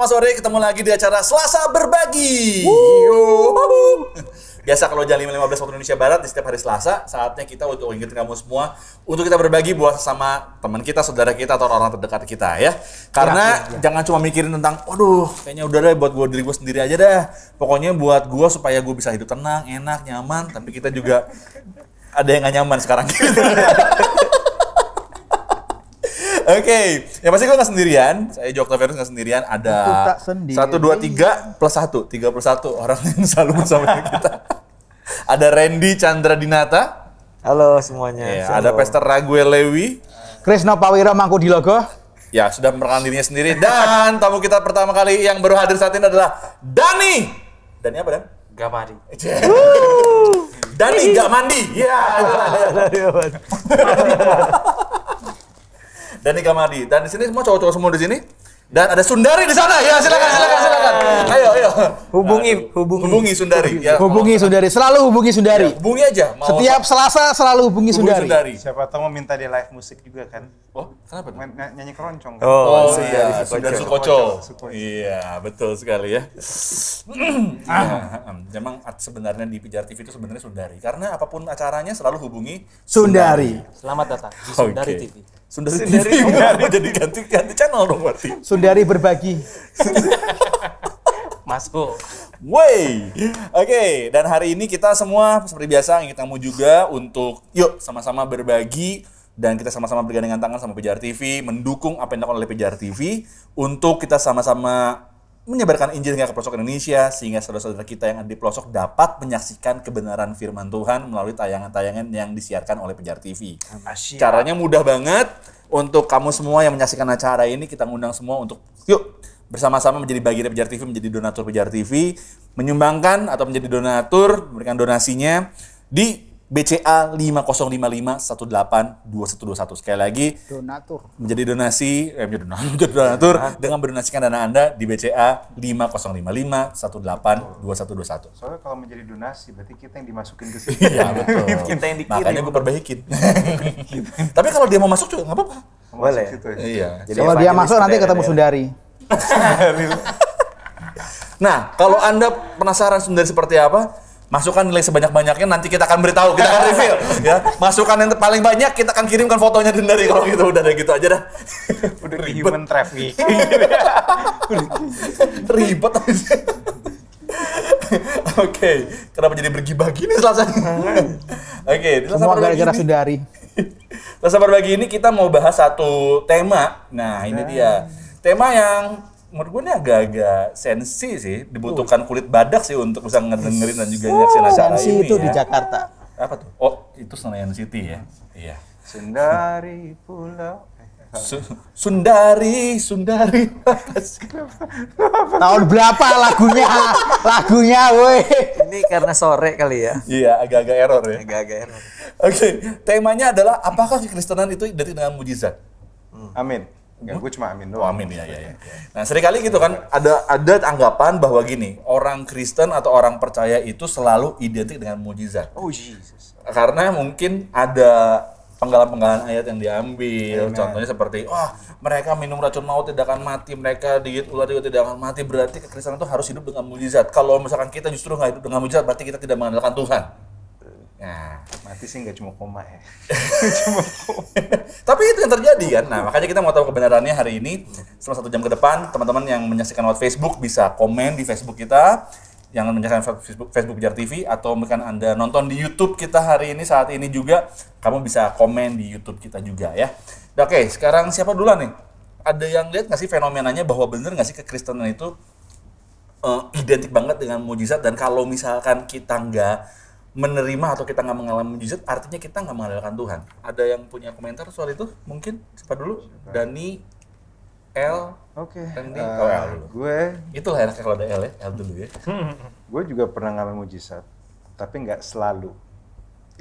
Selamat sore ketemu lagi di acara Selasa Berbagi. Biasa kalau jam 5.15 waktu Indonesia Barat di setiap hari Selasa, saatnya kita untuk ingetin kamu semua untuk kita berbagi buat sama teman kita, saudara kita atau orang terdekat kita ya. Karena ya, ya, ya. jangan cuma mikirin tentang waduh, kayaknya udah deh buat gue diri gue sendiri aja dah. Pokoknya buat gue supaya gue bisa hidup tenang, enak, nyaman, tapi kita juga ada yang gak nyaman sekarang. Oke, okay. yang pasti gue nggak sendirian. Saya Jokta Virus nggak sendirian. Ada satu dua tiga plus satu, tiga plus satu orang yang selalu bersama kita. ada Randy Chandra Dinata. Halo semuanya. Ya, Halo. ada Pester Raguel Lewi. Krisna Pawira Mangku Dilogo. Ya, sudah menerangkan dirinya sendiri. Dan tamu kita pertama kali yang baru hadir saat ini adalah Dani. Dani apa, Dan? Gak mandi. Dani gak mandi. Ya. Yeah. Dan Dani Madi Dan di sini semua cowok-cowok semua di sini. Dan ada Sundari di sana. Ya, silakan silakan silakan. Ayo, ayo. Hubungi, hubungi. Hubungi Sundari. Ya, hubungi Sundari. Selalu hubungi Sundari. Ya, hubungi aja. Mau Setiap Selasa selalu hubungi, hubungi Sundari. Sundari. Siapa tahu mau minta dia live musik juga kan. Oh, kenapa? ny- nyanyi keroncong kan. Oh, Oh, iya, iya Sundari Sukoco. Iya, betul sekali ya. Ah, Memang sebenarnya di Pijar TV itu sebenarnya Sundari. Karena apapun acaranya selalu hubungi Sundari. Selamat datang di Sundari okay. TV. Sundari, Sundari TV. Sundari. jadi ganti ganti channel dong berarti. Sundari berbagi. Masuk. Woi. Oke, okay, dan hari ini kita semua seperti biasa ingin ketemu juga untuk yuk sama-sama berbagi dan kita sama-sama bergandengan tangan sama PJR TV, mendukung apa yang dilakukan oleh PJR TV untuk kita sama-sama menyebarkan Injil hingga ke pelosok Indonesia sehingga saudara-saudara kita yang ada di pelosok dapat menyaksikan kebenaran firman Tuhan melalui tayangan-tayangan yang disiarkan oleh Penjara TV. Asyik. Caranya mudah banget untuk kamu semua yang menyaksikan acara ini kita ngundang semua untuk yuk bersama-sama menjadi bagian dari TV, menjadi donatur Penjara TV, menyumbangkan atau menjadi donatur, memberikan donasinya di BCA 5055182121. Sekali lagi donatur. Menjadi donasi eh, menjadi donatur, menjadi donatur dengan berdonasikan dana Anda di BCA 5055182121. Soalnya kalau menjadi donasi berarti kita yang dimasukin ke sini. Iya, betul. kita yang dikirim. Makanya gue perbaikin. Tapi kalau dia mau masuk juga nggak apa-apa. Boleh. Gitu ya. Iya. Jadi kalau dia masuk nanti ketemu ya. Sundari. nah, kalau Anda penasaran Sundari seperti apa, masukkan nilai sebanyak-banyaknya nanti kita akan beritahu kita akan reveal ya masukan yang paling banyak kita akan kirimkan fotonya dari kalau gitu udah deh gitu aja dah udah ribet. human traffic ribet Oke, okay. kenapa jadi bergibah gini Selasa? Oke, okay, semua gara-gara sudari Selasa berbagi ini kita mau bahas satu tema. Nah, ini nah. dia. Tema yang menurut gue ini agak-agak sensi sih dibutuhkan kulit badak sih untuk bisa ngedengerin dan juga nyaksin acara sensi ini itu ya. di Jakarta apa tuh oh itu Senayan City ya iya Sundari Pulau Su Sundari, Sundari. Tahun berapa lagunya? lagunya, woi. Ini karena sore kali ya. Iya, agak-agak error ya. Agak-agak error. Oke, okay. temanya adalah apakah kekristenan itu identik dengan mujizat? Hmm. Amin. Enggak, gue cuma amin oh, doang. Oh, amin ya, ya, ya. Nah, seringkali gitu kan ada ada anggapan bahwa gini, orang Kristen atau orang percaya itu selalu identik dengan mujizat. Oh Jesus. Karena mungkin ada penggalan-penggalan ayat yang diambil. Amen. Contohnya seperti, wah oh, mereka minum racun maut tidak akan mati, mereka digigit ular juga tidak akan mati. Berarti kekristenan itu harus hidup dengan mujizat. Kalau misalkan kita justru nggak hidup dengan mujizat, berarti kita tidak mengandalkan Tuhan. Nah, mati sih nggak cuma koma ya. cuma koma. Tapi itu yang terjadi kan. Nah, makanya kita mau tahu kebenarannya hari ini. Selama satu jam ke depan, teman-teman yang menyaksikan lewat Facebook bisa komen di Facebook kita. Yang menyaksikan Facebook, Facebook Bijar TV atau mungkin Anda nonton di YouTube kita hari ini saat ini juga, kamu bisa komen di YouTube kita juga ya. Nah, oke, sekarang siapa dulu nih? Ada yang lihat nggak sih fenomenanya bahwa bener nggak sih kekristenan itu uh, identik banget dengan mujizat dan kalau misalkan kita nggak menerima atau kita nggak mengalami mujizat artinya kita nggak mengandalkan Tuhan ada yang punya komentar soal itu mungkin cepat dulu siapa? Dani L oke okay. uh, eh, oh, gue itulah enaknya kalau ada L ya L dulu ya gue juga pernah ngalamin mujizat tapi nggak selalu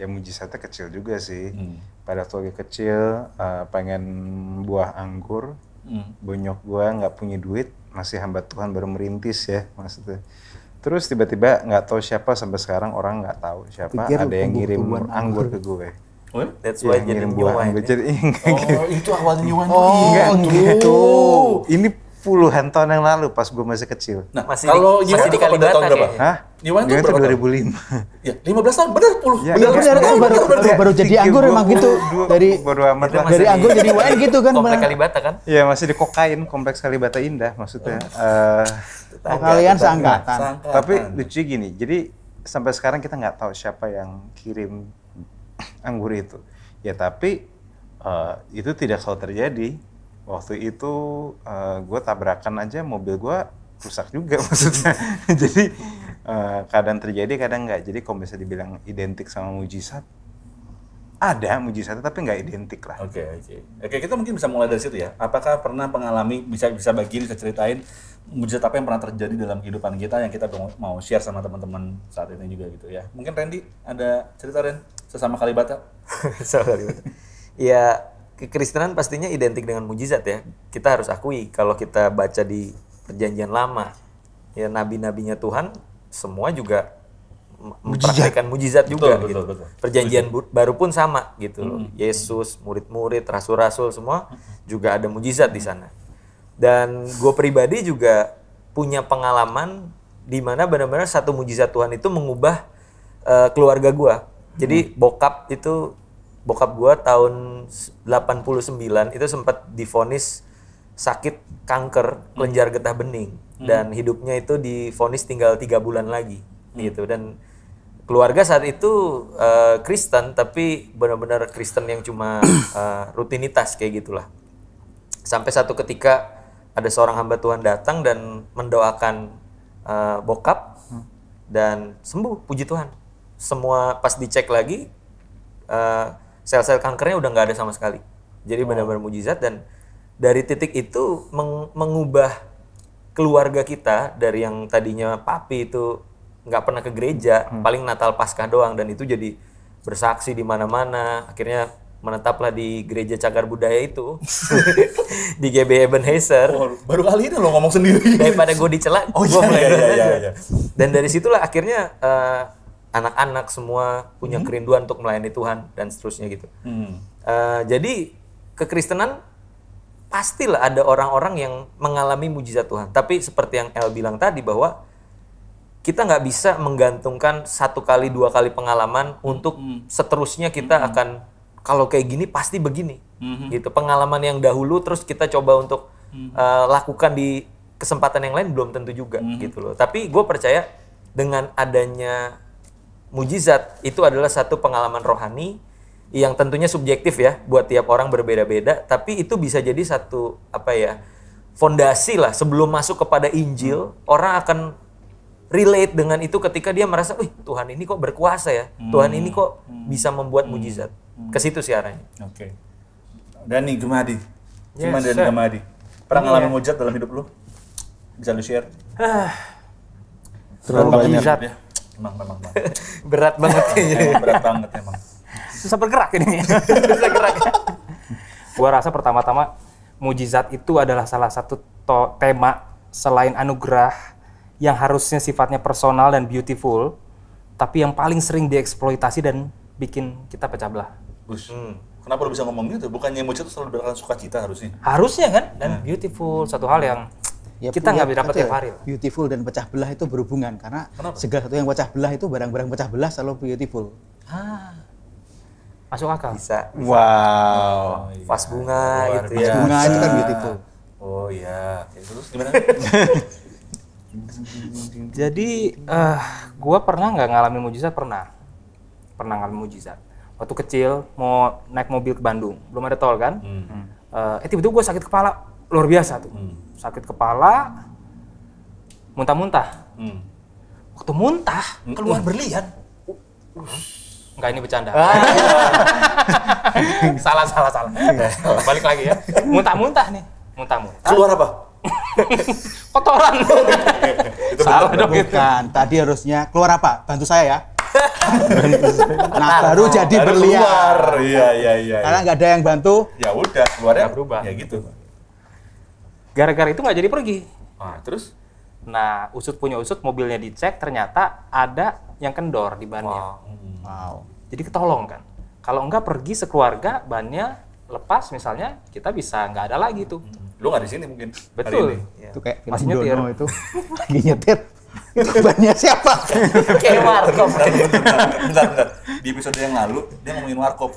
ya mujizatnya kecil juga sih hmm. pada waktu kecil uh, pengen buah anggur hmm. bonyok gue nggak punya duit masih hamba Tuhan baru merintis ya maksudnya terus tiba-tiba nggak -tiba tahu siapa sampai sekarang orang nggak tahu siapa Pikir ada yang ngirim anggur ke gue Oh, that's iya, why ya, jadi ngirim buah anggur. Jadi, oh, gitu. itu awalnya new one. Oh, enggak, oh, gitu. gitu. Ini puluhan tahun yang lalu pas gue masih kecil. Nah, masih kalau di, masih di Kalibata tahun berapa? Hah? Iwan itu berapa? 2005. Ya, 15 tahun, benar 10. Ya, benar, benar, kan baru, baru, baru jadi iya, anggur emang gitu. Dari baru amat lah. Dari anggur jadi wine gitu kan. Kompleks Kalibata kan? Iya, masih di Kokain, Kompleks Kalibata Indah maksudnya. Oh. Eh, kalian seangkatan. Tapi lucu gini, jadi sampai sekarang kita nggak tahu siapa yang kirim anggur itu. Ya tapi uh, itu tidak selalu terjadi waktu itu uh, eh, gue tabrakan aja mobil gue rusak juga maksudnya jadi uh, eh, kadang terjadi kadang nggak jadi kalau bisa dibilang identik sama mujizat ada mujizat tapi nggak identik lah. Oke okay, oke okay. oke kita mungkin bisa mulai dari situ ya. Apakah pernah mengalami bisa bisa bagi bisa ceritain mujizat apa yang pernah terjadi dalam kehidupan kita yang kita mau share sama teman-teman saat ini juga gitu ya. Mungkin Randy ada cerita Ren sesama Kalibata. sesama Kalibata. ya kekristenan pastinya identik dengan mujizat ya. Kita harus akui kalau kita baca di perjanjian lama, ya nabi-nabinya Tuhan semua juga mempraktikkan mujizat, juga betul, gitu. Betul, betul. Perjanjian betul. baru pun sama gitu -hmm. Yesus, murid-murid, rasul-rasul semua juga ada mujizat di sana. Dan gue pribadi juga punya pengalaman di mana benar-benar satu mujizat Tuhan itu mengubah uh, keluarga gue. Jadi bokap itu bokap gue tahun 89 itu sempat difonis sakit kanker kelenjar hmm. getah bening hmm. dan hidupnya itu difonis tinggal tiga bulan lagi hmm. gitu dan keluarga saat itu uh, Kristen tapi benar-benar Kristen yang cuma uh, rutinitas kayak gitulah sampai satu ketika ada seorang hamba Tuhan datang dan mendoakan uh, bokap hmm. dan sembuh puji Tuhan semua pas dicek lagi uh, sel-sel kankernya udah nggak ada sama sekali. Jadi oh. benar-benar mujizat dan dari titik itu meng mengubah keluarga kita dari yang tadinya papi itu nggak pernah ke gereja, hmm. paling Natal Paskah doang dan itu jadi bersaksi di mana-mana. Akhirnya menetaplah di gereja cagar budaya itu di GB Ebenezer. Oh, baru kali ini lo ngomong sendiri. Daripada gue dicelak oh, gue iya, mulai iya, iya, iya, iya. Dan dari situlah akhirnya uh, anak-anak semua punya hmm. kerinduan untuk melayani Tuhan dan seterusnya gitu. Hmm. Uh, jadi kekristenan pastilah ada orang-orang yang mengalami mujizat Tuhan. Tapi seperti yang El bilang tadi bahwa kita nggak bisa menggantungkan satu kali dua kali pengalaman untuk hmm. seterusnya kita hmm. akan kalau kayak gini pasti begini hmm. gitu. Pengalaman yang dahulu terus kita coba untuk hmm. uh, lakukan di kesempatan yang lain belum tentu juga hmm. gitu loh. Tapi gue percaya dengan adanya mujizat itu adalah satu pengalaman rohani yang tentunya subjektif ya buat tiap orang berbeda-beda tapi itu bisa jadi satu apa ya fondasi lah sebelum masuk kepada Injil hmm. orang akan relate dengan itu ketika dia merasa wih Tuhan ini kok berkuasa ya hmm. Tuhan ini kok hmm. bisa membuat hmm. mujizat hmm. ke situ sih arahnya oke okay. Dani Gemadi cuma yes, Dani Gemadi pernah ngalamin ya. mujizat dalam hidup lu bisa lu share ah, terlalu banyak ya Emang, memang, berat banget kayaknya. berat banget emang. Susah bergerak ini. Susah gerak. Gua rasa pertama-tama mujizat itu adalah salah satu tema selain anugerah yang harusnya sifatnya personal dan beautiful, tapi yang paling sering dieksploitasi dan bikin kita pecah belah. Bus. Hmm. Kenapa lu bisa ngomong gitu? Bukannya mujizat itu selalu berdasarkan sukacita harusnya? Harusnya kan dan hmm. beautiful satu hal yang ya kita nggak dapat tiap hari. Beautiful dan pecah belah itu berhubungan karena Kenapa? segala satu yang pecah belah itu barang-barang pecah belah selalu beautiful. Ah. Masuk akal. Bisa. Wow. Oh, oh, iya. Pas bunga Luar gitu ya. Pas bunga itu kan ah. beautiful. Oh iya. Jadi uh, gua pernah nggak ngalami mujizat pernah. Pernah ngalami mujizat. Waktu kecil mau naik mobil ke Bandung, belum ada tol kan? Hmm. Uh, eh tiba-tiba gue sakit kepala, luar biasa tuh. Hmm. Sakit kepala, muntah-muntah. Hmm. Waktu muntah, hmm. keluar hmm. berlian. Enggak ini bercanda. Ah. salah, salah, salah, salah. Iya. Balik lagi ya. Muntah-muntah nih. Muntah-muntah. Keluar apa? Kotoran. itu salah dong itu. Tadi harusnya keluar apa? Bantu saya ya. nah baru jadi berlian. Iya iya iya. Karena iya. nggak ada yang bantu. Ya udah keluarnya berubah. Ya gitu. Gara-gara itu nggak jadi pergi. Ah, terus? Nah, usut punya usut, mobilnya dicek, ternyata ada yang kendor di bannya. Wow. Hmm. wow. Jadi ketolong kan. Kalau enggak pergi sekeluarga, bannya lepas misalnya, kita bisa nggak ada lagi tuh. Hmm. Lu nggak di sini mungkin. Betul. Itu kayak film Masih nyetir. itu lagi nyetir. Banyak siapa? Kayak warkop. Bentar, bentar, bentar. Di episode yang lalu dia ngomongin warkop.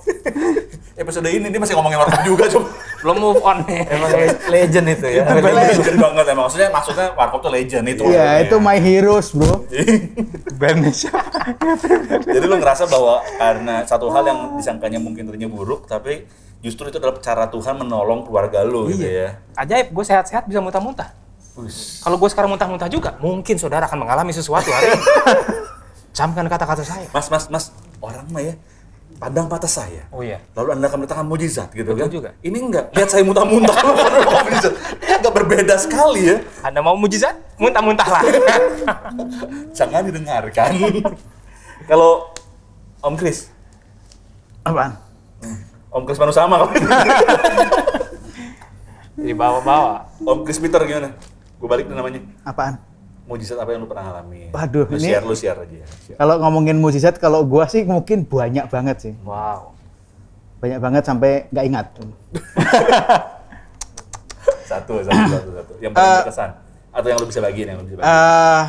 Episode ini dia masih ngomongin warkop juga, cuma Belum move on nih. Emang legend itu ya. Itu legend banget emang. Ya. Maksudnya maksudnya warkop tuh legend itu. Iya, itu my heroes, Bro. Bandnya siapa? Jadi lu ngerasa bahwa karena satu hal yang disangkanya mungkin ternyata buruk, tapi justru itu adalah cara Tuhan menolong keluarga lu gitu iya. gitu ya. Ajaib, gue sehat-sehat bisa muntah-muntah. Kalau gue sekarang muntah-muntah juga, mungkin saudara akan mengalami sesuatu hari ini. Camkan kata-kata saya. Mas, mas, mas, orang mah ya pandang mata saya. Oh iya. Lalu Anda akan meletakkan mujizat gitu Betul kan? juga. Ini enggak, lihat saya muntah-muntah. enggak agak berbeda sekali ya. Anda mau mujizat? Muntah-muntahlah. Jangan didengarkan. Kalau Om Kris. Apaan? Hmm. Om Kris sama Manusama. Jadi bawa-bawa. Om Kris Peter gimana? Gue balik nih namanya. Apaan? Mujizat apa yang lu pernah alami? Waduh, lu ini share, lu share aja. ya. Kalau ngomongin mujizat, kalau gue sih mungkin banyak banget sih. Wow. Banyak banget sampai nggak ingat. satu, satu, satu, satu. Yang paling uh, berkesan atau yang lu bisa bagiin yang lu bisa bagiin? Uh,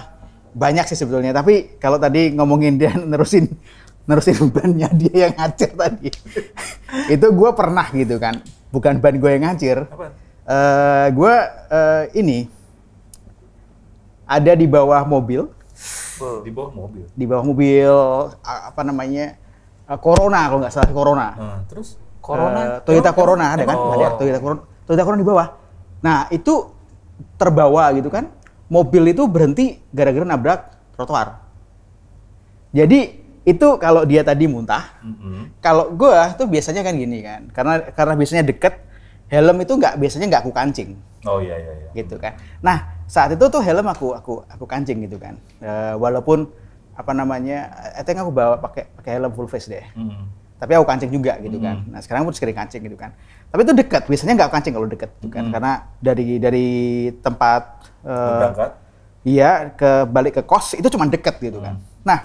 banyak sih sebetulnya, tapi kalau tadi ngomongin dia nerusin nerusin bannya dia yang ngacir tadi. itu gue pernah gitu kan, bukan ban gue yang ngacir. Apa? Uh, eh, gue uh, ini ada hmm. di bawah mobil. Di bawah mobil. Di bawah mobil apa namanya? Eh, Corona kalau nggak salah Corona. Hmm, terus Corona uh, Toyota Corona, Corona ada kan? Oh. Ada Toyota Corona. Toyota Corona di bawah. Nah, itu terbawa gitu kan. Mobil itu berhenti gara-gara nabrak trotoar. Jadi itu kalau dia tadi muntah, mm -hmm. kalau gue tuh biasanya kan gini kan, karena karena biasanya deket, helm itu nggak biasanya nggak aku kancing. Oh iya iya. iya. Gitu kan. Nah saat itu tuh helm aku aku aku kancing gitu kan. E, walaupun apa namanya, eh, itu aku bawa pakai pakai helm full face deh. Mm. Tapi aku kancing juga gitu mm. kan. Hmm. Nah sekarang pun sering kancing gitu kan. Tapi itu dekat. Biasanya nggak kancing kalau dekat gitu kan. Hmm. Karena dari dari tempat. Uh, Berangkat. Iya ke balik ke kos itu cuma dekat gitu mm. kan. Hmm. Nah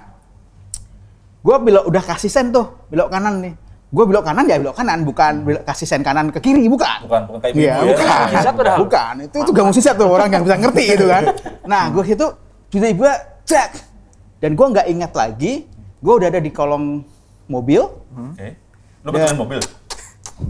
gue bilang udah kasih sen tuh belok kanan nih gue belok kanan ya belok kanan bukan hmm. belok kasih sen kanan ke kiri bukan bukan bukan kayak ya, ya. bukan sisat bukan itu itu gak sisat tuh orang yang bisa ngerti itu kan nah gue situ tiba-tiba cek dan gue nggak ingat lagi gue udah ada di kolong mobil hmm. okay. Eh, lo betulin mobil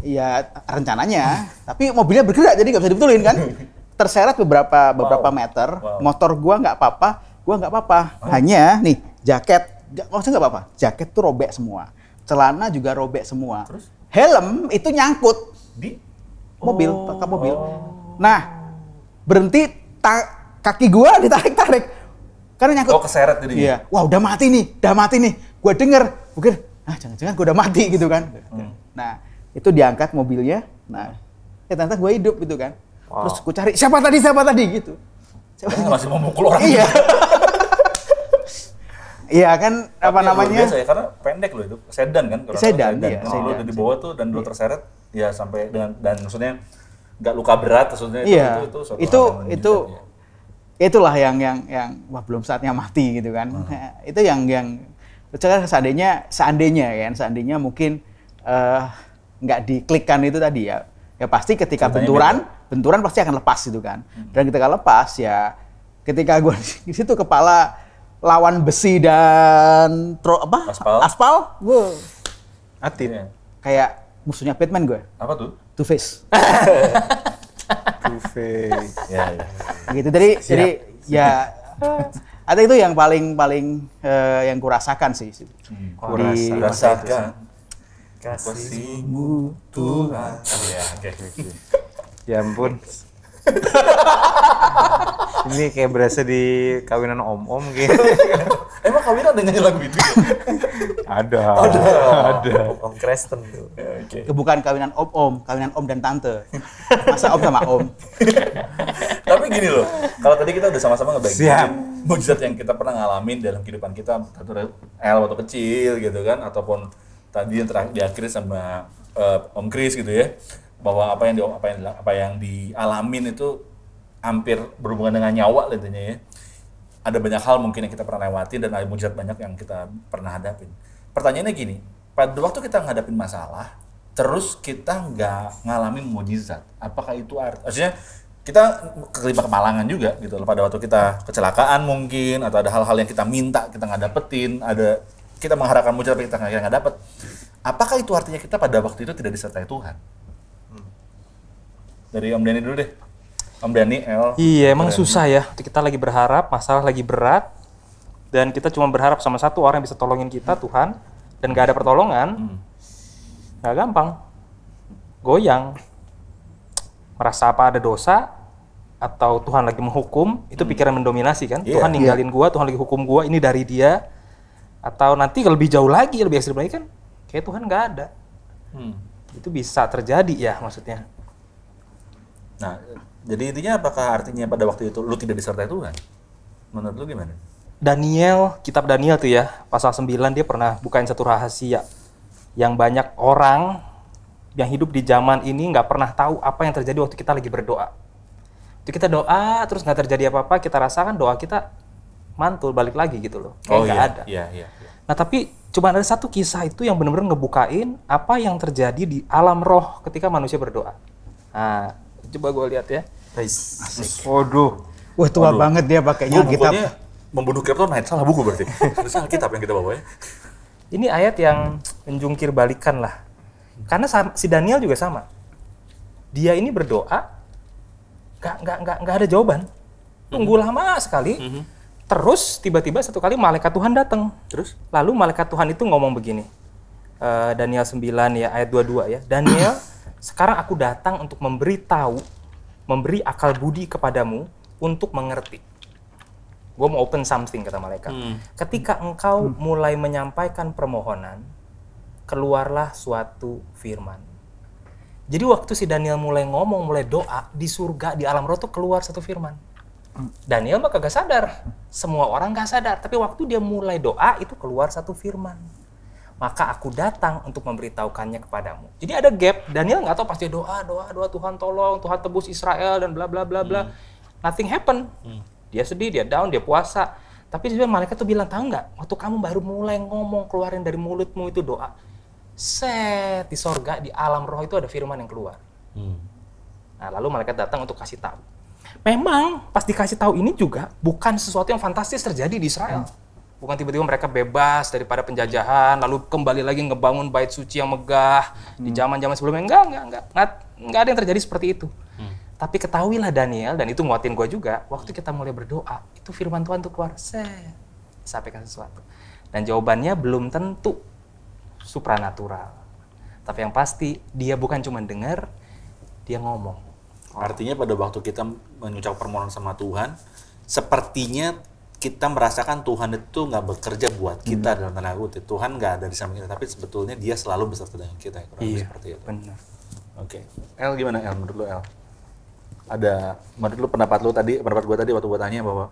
Iya rencananya, tapi mobilnya bergerak jadi nggak bisa dibetulin kan? Terseret beberapa beberapa wow. meter, wow. motor gue nggak apa-apa, gue nggak apa-apa. Hanya nih jaket, nggak usah nggak apa-apa, jaket tuh robek semua celana juga robek semua. Terus? Helm itu nyangkut di mobil, oh. pakai mobil. Nah, berhenti kaki gua ditarik-tarik. Karena nyangkut. Oh, keseret tadi. Iya. Wah, udah mati nih, udah mati nih. Gua denger, mungkin ah jangan-jangan gua udah mati gitu kan. Hmm. Nah, itu diangkat mobilnya. Nah, ya ternyata gua hidup gitu kan. Wow. Terus gua cari siapa tadi, siapa tadi gitu. Siapa tadi? masih memukul orang. Iya. Iya kan Tapi apa ya, namanya? Biasa ya, karena pendek loh itu. Sedan kan kalau sedan, sedan. Iya, kalau sedan. di bawah tuh dan lu iya. terseret ya sampai dengan dan maksudnya nggak luka berat maksudnya itu iya. itu itu itu, itu ya. itulah yang yang yang wah belum saatnya mati gitu kan. Hmm. itu yang yang kan seandainya seandainya kan seandainya mungkin uh, nggak diklikkan itu tadi ya. Ya pasti ketika benturan, beda. benturan pasti akan lepas gitu kan. Hmm. Dan ketika lepas ya ketika gua di situ kepala lawan besi dan tro, apa aspal, aspal. Wow. Atin. Iya. Kayak musuhnya Batman gue. Apa tuh? Two Face. Two Face. ya, ya. Gitu. Jadi Siap. jadi ya ada itu yang paling paling uh, yang kurasakan sih. Hmm. Kurasakan. Kasihmu Tuhan. Oh, ya, okay. ya ampun. Ini kayak berasa di kawinan om-om gitu. Emang kawinan ada nyanyi lagu itu? Ya? ada. Ada. Ada. Om, Kristen tuh. Ya, okay. Bukan kawinan om-om, kawinan om dan tante. Masa om sama om. Tapi gini loh, kalau tadi kita udah sama-sama ngebayangin mujizat yang kita pernah ngalamin dalam kehidupan kita, satu L waktu kecil gitu kan, ataupun tadi yang terakhir di akhir sama eh, Om Kris gitu ya bahwa apa yang di, apa yang apa yang dialamin itu hampir berhubungan dengan nyawa intinya ya. Ada banyak hal mungkin yang kita pernah lewati dan ada mujizat banyak yang kita pernah hadapin. Pertanyaannya gini, pada waktu kita ngadapin masalah, terus kita nggak ngalami mujizat, apakah itu artinya Artinya kita kelima kemalangan juga gitu pada waktu kita kecelakaan mungkin atau ada hal-hal yang kita minta kita nggak dapetin ada kita mengharapkan mujizat tapi kita nggak dapet apakah itu artinya kita pada waktu itu tidak disertai Tuhan hmm. dari Om Denny dulu deh Om L. Iya, emang Dhani. susah ya. Kita lagi berharap, masalah lagi berat, dan kita cuma berharap sama satu orang yang bisa tolongin kita, hmm. Tuhan, dan gak ada pertolongan, hmm. gak gampang. Goyang. Merasa apa ada dosa, atau Tuhan lagi menghukum, itu hmm. pikiran mendominasi kan. Yeah, Tuhan iya. ninggalin yeah. gua, Tuhan lagi hukum gua, ini dari dia. Atau nanti lebih jauh lagi, lebih ekstrim lagi kan, kayak Tuhan gak ada. Hmm. Itu bisa terjadi ya maksudnya. Nah, jadi intinya apakah artinya pada waktu itu lu tidak disertai Tuhan? Menurut lu gimana? Daniel, kitab Daniel tuh ya, pasal 9 dia pernah bukain satu rahasia yang banyak orang yang hidup di zaman ini nggak pernah tahu apa yang terjadi waktu kita lagi berdoa. Jadi kita doa terus nggak terjadi apa-apa, kita rasakan doa kita mantul balik lagi gitu loh. Kayak oh, iya, ada. Iya, iya, iya. Nah, tapi cuma ada satu kisah itu yang benar-benar ngebukain apa yang terjadi di alam roh ketika manusia berdoa. Nah, Coba gue lihat ya. Nice. Waduh. Wah tua Waduh. banget dia pakainya gua kitab. Membunuh Kryptonite salah buku berarti. salah kitab yang kita bawa ya. Ini ayat yang menjungkir balikan lah. Karena si Daniel juga sama. Dia ini berdoa, nggak nggak nggak nggak ada jawaban. Tunggu mm -hmm. lama sekali. Mm -hmm. Terus tiba-tiba satu kali malaikat Tuhan datang. Terus? Lalu malaikat Tuhan itu ngomong begini. Uh, Daniel 9 ya ayat 22 ya. Daniel sekarang aku datang untuk memberi tahu, memberi akal budi kepadamu untuk mengerti. Gue mau open something kata malaikat. Hmm. Ketika engkau hmm. mulai menyampaikan permohonan, keluarlah suatu firman. Jadi waktu si Daniel mulai ngomong, mulai doa di surga, di alam roh tuh keluar satu firman. Hmm. Daniel mah kagak sadar. Semua orang gak sadar. Tapi waktu dia mulai doa itu keluar satu firman maka aku datang untuk memberitahukannya kepadamu. Jadi ada gap. Daniel nggak tahu pasti doa, doa, doa Tuhan tolong, Tuhan tebus Israel dan bla bla bla bla. Hmm. Nothing happen. Hmm. Dia sedih, dia down, dia puasa. Tapi sebenarnya malaikat tuh bilang, tahu nggak? Waktu kamu baru mulai ngomong keluarin dari mulutmu itu doa, set di sorga di alam roh itu ada firman yang keluar. Hmm. Nah lalu malaikat datang untuk kasih tahu. Memang pas dikasih tahu ini juga bukan sesuatu yang fantastis terjadi di Israel. Hmm bukan tiba-tiba mereka bebas daripada penjajahan lalu kembali lagi ngebangun bait suci yang megah hmm. di zaman-zaman sebelumnya enggak enggak enggak enggak enggak ada yang terjadi seperti itu hmm. tapi ketahuilah Daniel dan itu nguatin gue juga waktu kita mulai berdoa itu firman Tuhan tuh keluar saya sampaikan sesuatu dan jawabannya belum tentu supranatural tapi yang pasti dia bukan cuma dengar dia ngomong oh. artinya pada waktu kita mengucap permohonan sama Tuhan sepertinya kita merasakan Tuhan itu nggak bekerja buat kita hmm. dalam tanda kutip Tuhan nggak ada di samping kita tapi sebetulnya Dia selalu beserta dengan kita ya, kurang iya, seperti itu. Oke, okay. El gimana El menurut lu El? Ada menurut lu pendapat lu tadi pendapat gua tadi waktu gua tanya bahwa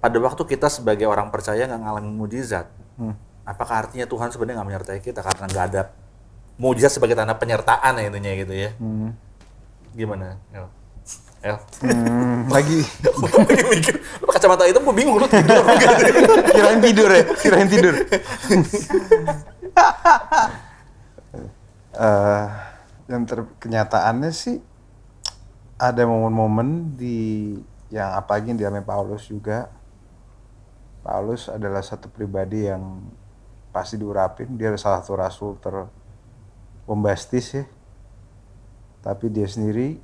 pada waktu kita sebagai orang percaya nggak ngalamin mujizat, hmm. apakah artinya Tuhan sebenarnya nggak menyertai kita karena nggak ada mujizat sebagai tanda penyertaan ya intinya gitu ya? Hmm. Gimana El? El. Hmm, lagi. lagi mikir, lu kacamata itu gue bingung lu tidur apa enggak? Kirain tidur ya, kirain tidur. uh, yang terkenyataannya sih ada momen-momen di yang apalagi yang Ame Paulus juga. Paulus adalah satu pribadi yang pasti diurapin. Dia adalah salah satu rasul terbombastis ya. Tapi dia sendiri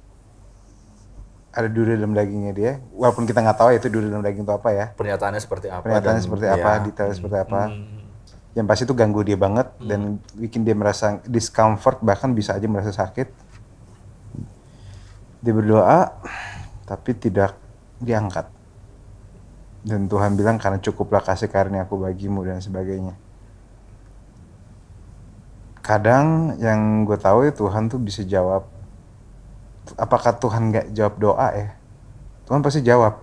ada duri dalam dagingnya dia. Walaupun kita nggak tahu itu duri dalam daging itu apa ya. Pernyataannya seperti apa. Pernyataannya seperti ya. apa, ya. detailnya hmm. seperti apa. Hmm. Yang pasti itu ganggu dia banget hmm. dan bikin dia merasa discomfort bahkan bisa aja merasa sakit. Dia berdoa tapi tidak diangkat. Dan Tuhan bilang karena cukuplah kasih karunia aku bagimu dan sebagainya. Kadang yang gue tahu ya Tuhan tuh bisa jawab apakah Tuhan nggak jawab doa ya? Tuhan pasti jawab.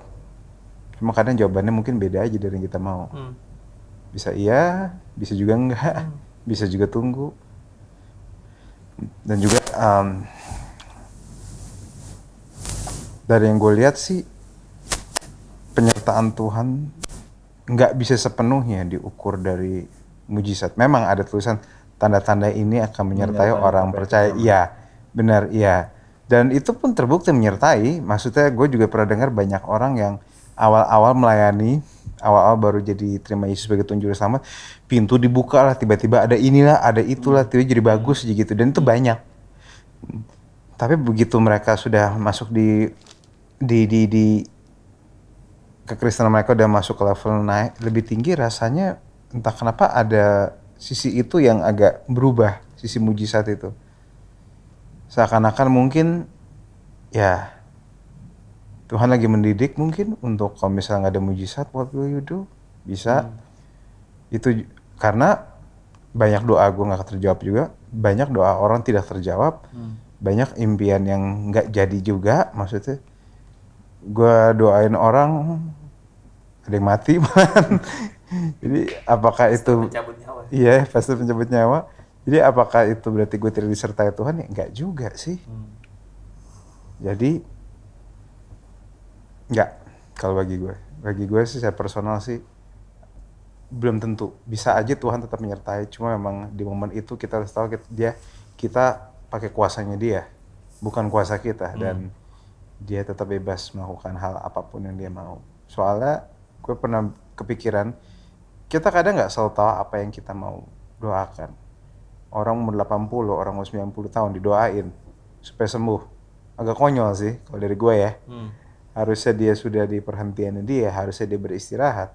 Cuma kadang jawabannya mungkin beda aja dari yang kita mau. Hmm. Bisa iya, bisa juga enggak, hmm. bisa juga tunggu. Dan juga um, dari yang gue lihat sih penyertaan Tuhan nggak bisa sepenuhnya diukur dari mujizat. Memang ada tulisan tanda-tanda ini akan menyertai Menyertai orang percaya. Iya, benar iya dan itu pun terbukti menyertai maksudnya gue juga pernah dengar banyak orang yang awal-awal melayani awal-awal baru jadi terima Yesus sebagai Tuhan Juru Selamat pintu dibuka lah tiba-tiba ada inilah ada itulah tiba jadi bagus aja gitu dan itu banyak tapi begitu mereka sudah masuk di di di, di ke Kristen mereka udah masuk ke level naik lebih tinggi rasanya entah kenapa ada sisi itu yang agak berubah sisi mujizat itu seakan-akan mungkin ya Tuhan lagi mendidik mungkin untuk kalau misalnya nggak ada mujizat what will you do bisa hmm. itu karena banyak doa gue nggak terjawab juga banyak doa orang tidak terjawab hmm. banyak impian yang nggak jadi juga maksudnya gue doain orang ada yang mati man. jadi apakah itu iya pasti pencabut nyawa jadi apakah itu berarti gue tidak disertai Tuhan? Ya enggak juga sih. Hmm. Jadi enggak kalau bagi gue. Bagi gue sih saya personal sih belum tentu. Bisa aja Tuhan tetap menyertai, cuma memang di momen itu kita harus tahu kita, dia kita pakai kuasanya dia, bukan kuasa kita hmm. dan dia tetap bebas melakukan hal apapun yang dia mau. Soalnya gue pernah kepikiran kita kadang nggak selalu tahu apa yang kita mau doakan orang umur 80, orang umur 90 tahun didoain supaya sembuh. Agak konyol sih kalau dari gue ya. Hmm. Harusnya dia sudah di perhentiannya dia, harusnya dia beristirahat.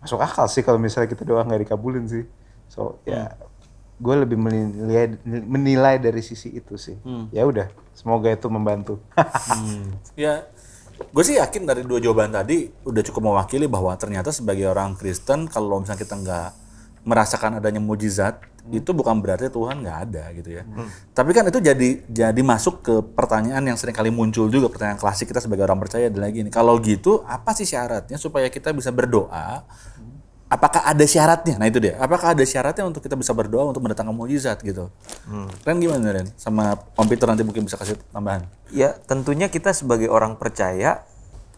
Masuk akal sih kalau misalnya kita doa nggak dikabulin sih. So ya, hmm. ya gue lebih menilai, menilai dari sisi itu sih. Hmm. Ya udah, semoga itu membantu. hmm. Ya, gue sih yakin dari dua jawaban tadi udah cukup mewakili bahwa ternyata sebagai orang Kristen kalau misalnya kita nggak merasakan adanya mujizat hmm. itu bukan berarti Tuhan nggak ada gitu ya. Hmm. Tapi kan itu jadi jadi masuk ke pertanyaan yang sering kali muncul juga pertanyaan klasik kita sebagai orang percaya adalah gini, kalau gitu apa sih syaratnya supaya kita bisa berdoa? Hmm. Apakah ada syaratnya? Nah itu dia. Apakah ada syaratnya untuk kita bisa berdoa untuk mendatangkan mujizat gitu? Hmm. Ren gimana Ren? Sama Om Peter nanti mungkin bisa kasih tambahan. Ya tentunya kita sebagai orang percaya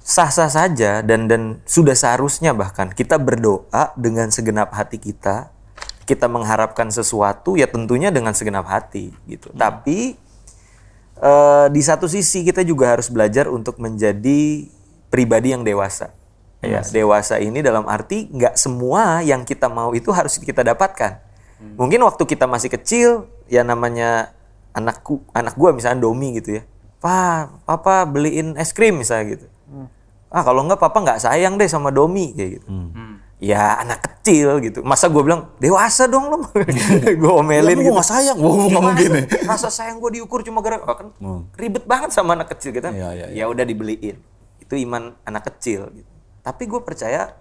sah-sah saja dan dan sudah seharusnya bahkan kita berdoa dengan segenap hati kita kita mengharapkan sesuatu ya tentunya dengan segenap hati gitu. Hmm. Tapi uh, di satu sisi kita juga harus belajar untuk menjadi pribadi yang dewasa. Ya, dewasa ini dalam arti nggak semua yang kita mau itu harus kita dapatkan. Hmm. Mungkin waktu kita masih kecil ya namanya anakku anak gua misalnya Domi gitu ya. Pak, papa beliin es krim misalnya gitu. Hmm. Ah kalau nggak papa nggak sayang deh sama Domi kayak gitu. Hmm ya anak kecil gitu. Masa gue bilang dewasa dong lo, gue omelin. gue iya, gitu. gak sayang, gue nggak mungkin. Ya. rasa sayang gue diukur cuma gara oh, kan hmm. ribet banget sama anak kecil gitu. Ya, ya, ya. ya udah dibeliin. Itu iman anak kecil. Gitu. Tapi gue percaya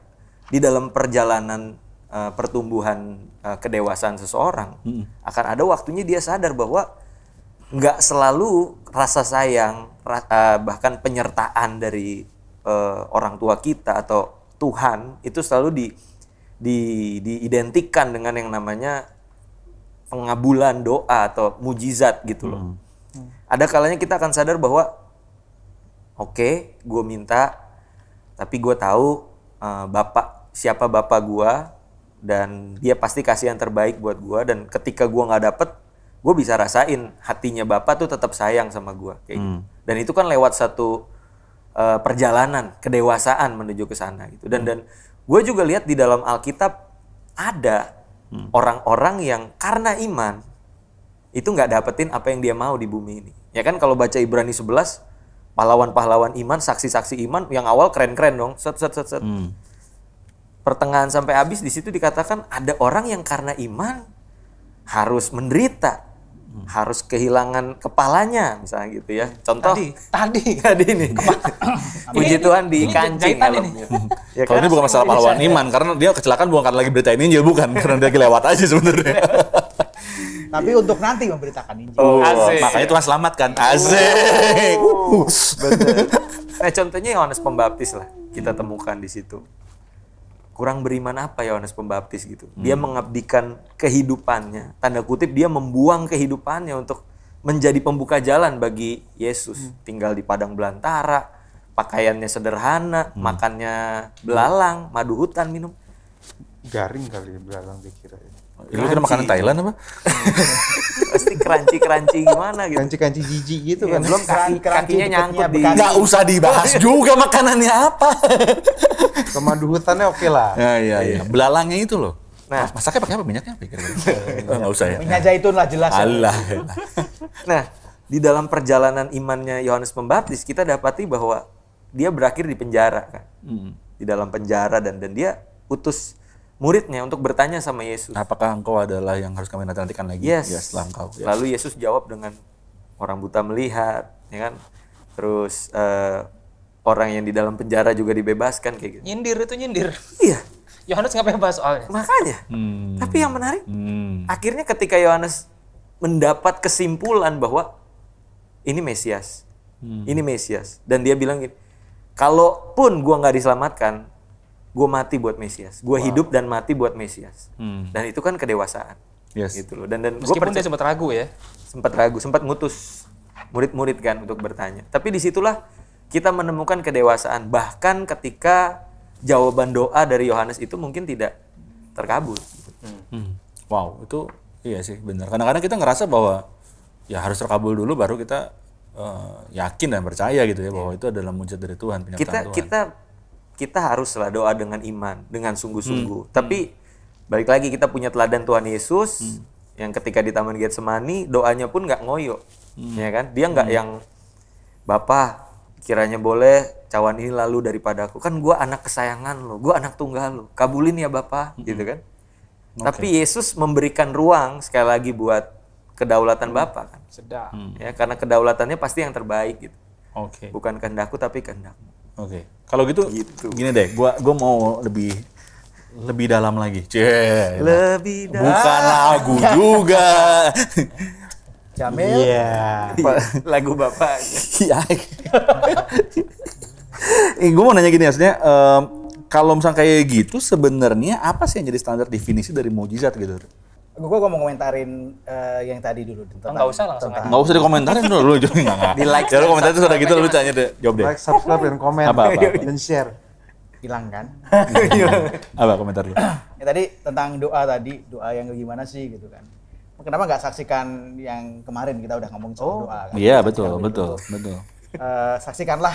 di dalam perjalanan uh, pertumbuhan uh, kedewasaan seseorang hmm. akan ada waktunya dia sadar bahwa nggak selalu rasa sayang, ra uh, bahkan penyertaan dari uh, orang tua kita atau Tuhan itu selalu di, di diidentikan dengan yang namanya pengabulan doa atau mujizat gitu loh. Hmm. hmm. Ada kalanya kita akan sadar bahwa oke, okay, gue minta, tapi gue tahu uh, bapak siapa bapak gue dan dia pasti kasih yang terbaik buat gue dan ketika gue nggak dapet, gue bisa rasain hatinya bapak tuh tetap sayang sama gue hmm. Gitu. Dan itu kan lewat satu uh, perjalanan kedewasaan menuju ke sana gitu. Dan hmm. dan gue juga lihat di dalam Alkitab ada hmm. orang-orang hmm. yang karena iman itu nggak dapetin apa yang dia mau di bumi ini. Ya kan kalau baca Ibrani 11 pahlawan-pahlawan iman, saksi-saksi iman yang awal keren-keren dong. Set set set set. Hmm. Pertengahan sampai habis di situ dikatakan ada orang yang karena iman harus menderita, hmm. harus kehilangan kepalanya misalnya gitu ya. Contoh tadi tadi, tadi nih. Puji Tuhan di kancing ya, Kalau kan? ini bukan masalah pahlawan iman karena dia kecelakaan bukan karena lagi berita ini ya bukan karena dia kelewatan lewat aja sebenarnya. Tapi iya. untuk nanti memberitakan Injil. Oh, Asik. makanya Tuhan selamatkan. Oh. Asik. Uh, Nah, contohnya Yohanes Pembaptis lah kita temukan di situ kurang beriman apa ya Yohanes Pembaptis gitu. Dia hmm. mengabdikan kehidupannya. Tanda kutip dia membuang kehidupannya untuk menjadi pembuka jalan bagi Yesus. Hmm. Tinggal di padang belantara, pakaiannya sederhana, hmm. makannya belalang, madu hutan minum. Garing kali belalang dikira ya. Lu kira makanan Thailand apa? Pasti crunchy-crunchy gimana gitu. Crunchy-crunchy jijik gitu iya, kan. belum kaki, kakinya nyangkut di... Nggak usah dibahas juga makanannya apa. Kemadu hutannya oke lah. Ya, iya, iya. Belalangnya itu loh. Nah, masaknya pakai apa? Minyaknya apa? Enggak oh, usah ya. Minyak zaitun lah jelas. Allah. Ya. nah, di dalam perjalanan imannya Yohanes Pembaptis kita dapati bahwa dia berakhir di penjara kan. Hmm. Di dalam penjara dan dan dia utus muridnya untuk bertanya sama Yesus. Apakah engkau adalah yang harus kami nantikan lagi? Yes. Yes, engkau. Yes. Lalu Yesus jawab dengan orang buta melihat, ya kan? Terus uh, orang yang di dalam penjara juga dibebaskan kayak gitu. Nyindir itu nyindir. Iya. Yohanes nggak bahas soalnya. Makanya. Hmm. Tapi yang menarik, hmm. akhirnya ketika Yohanes mendapat kesimpulan bahwa ini Mesias, hmm. ini Mesias, dan dia bilang gini, kalaupun gua nggak diselamatkan, gue mati buat Mesias, gue wow. hidup dan mati buat Mesias. Hmm. Dan itu kan kedewasaan, yes. gitu loh. Dan dan gue percaya sempat ragu ya, sempat ragu, sempat ngutus murid-murid kan untuk bertanya. Tapi disitulah kita menemukan kedewasaan, bahkan ketika jawaban doa dari Yohanes itu mungkin tidak terkabul. Hmm. hmm. Wow, itu iya sih benar. Kadang-kadang kita ngerasa bahwa ya harus terkabul dulu baru kita uh, yakin dan percaya gitu ya bahwa iya. itu adalah mujizat dari Tuhan. Kita Tuhan. kita kita haruslah doa dengan iman, dengan sungguh-sungguh. Hmm. Tapi hmm. balik lagi kita punya teladan Tuhan Yesus hmm. yang ketika di Taman Getsemani doanya pun nggak ngoyo, hmm. ya kan? Dia nggak hmm. yang Bapak kiranya boleh cawan ini lalu daripada aku kan gue anak kesayangan lo, gue anak tunggal lo, kabulin ya Bapak, hmm. gitu kan? Okay. Tapi Yesus memberikan ruang sekali lagi buat kedaulatan hmm. Bapak kan. Sedap. Hmm. Ya karena kedaulatannya pasti yang terbaik gitu. Oke. Okay. Bukan kehendakku tapi kehendakmu. Oke. Okay. Kalau gitu, gitu, gini deh, gua gua mau lebih lebih dalam lagi. Cie. Lebih dalam. Bukan lagu juga. Jamil. Iya. Yeah. lagu Bapak. Iya. eh, gue mau nanya gini maksudnya kalau misalnya kayak gitu sebenarnya apa sih yang jadi standar definisi dari mujizat gitu? gue mau komentarin uh, yang tadi dulu tentang nggak usah langsung tentang. nggak usah dikomentarin dulu lu juga nggak di like ya lu komentar itu sudah gitu lu tanya deh jawab deh like subscribe dan komen apa, apa, apa, dan share hilang kan apa komentar lu ya, tadi tentang doa tadi doa yang gimana sih gitu kan kenapa nggak saksikan yang kemarin kita udah ngomong soal oh. doa kan? iya betul betul betul betul uh, saksikanlah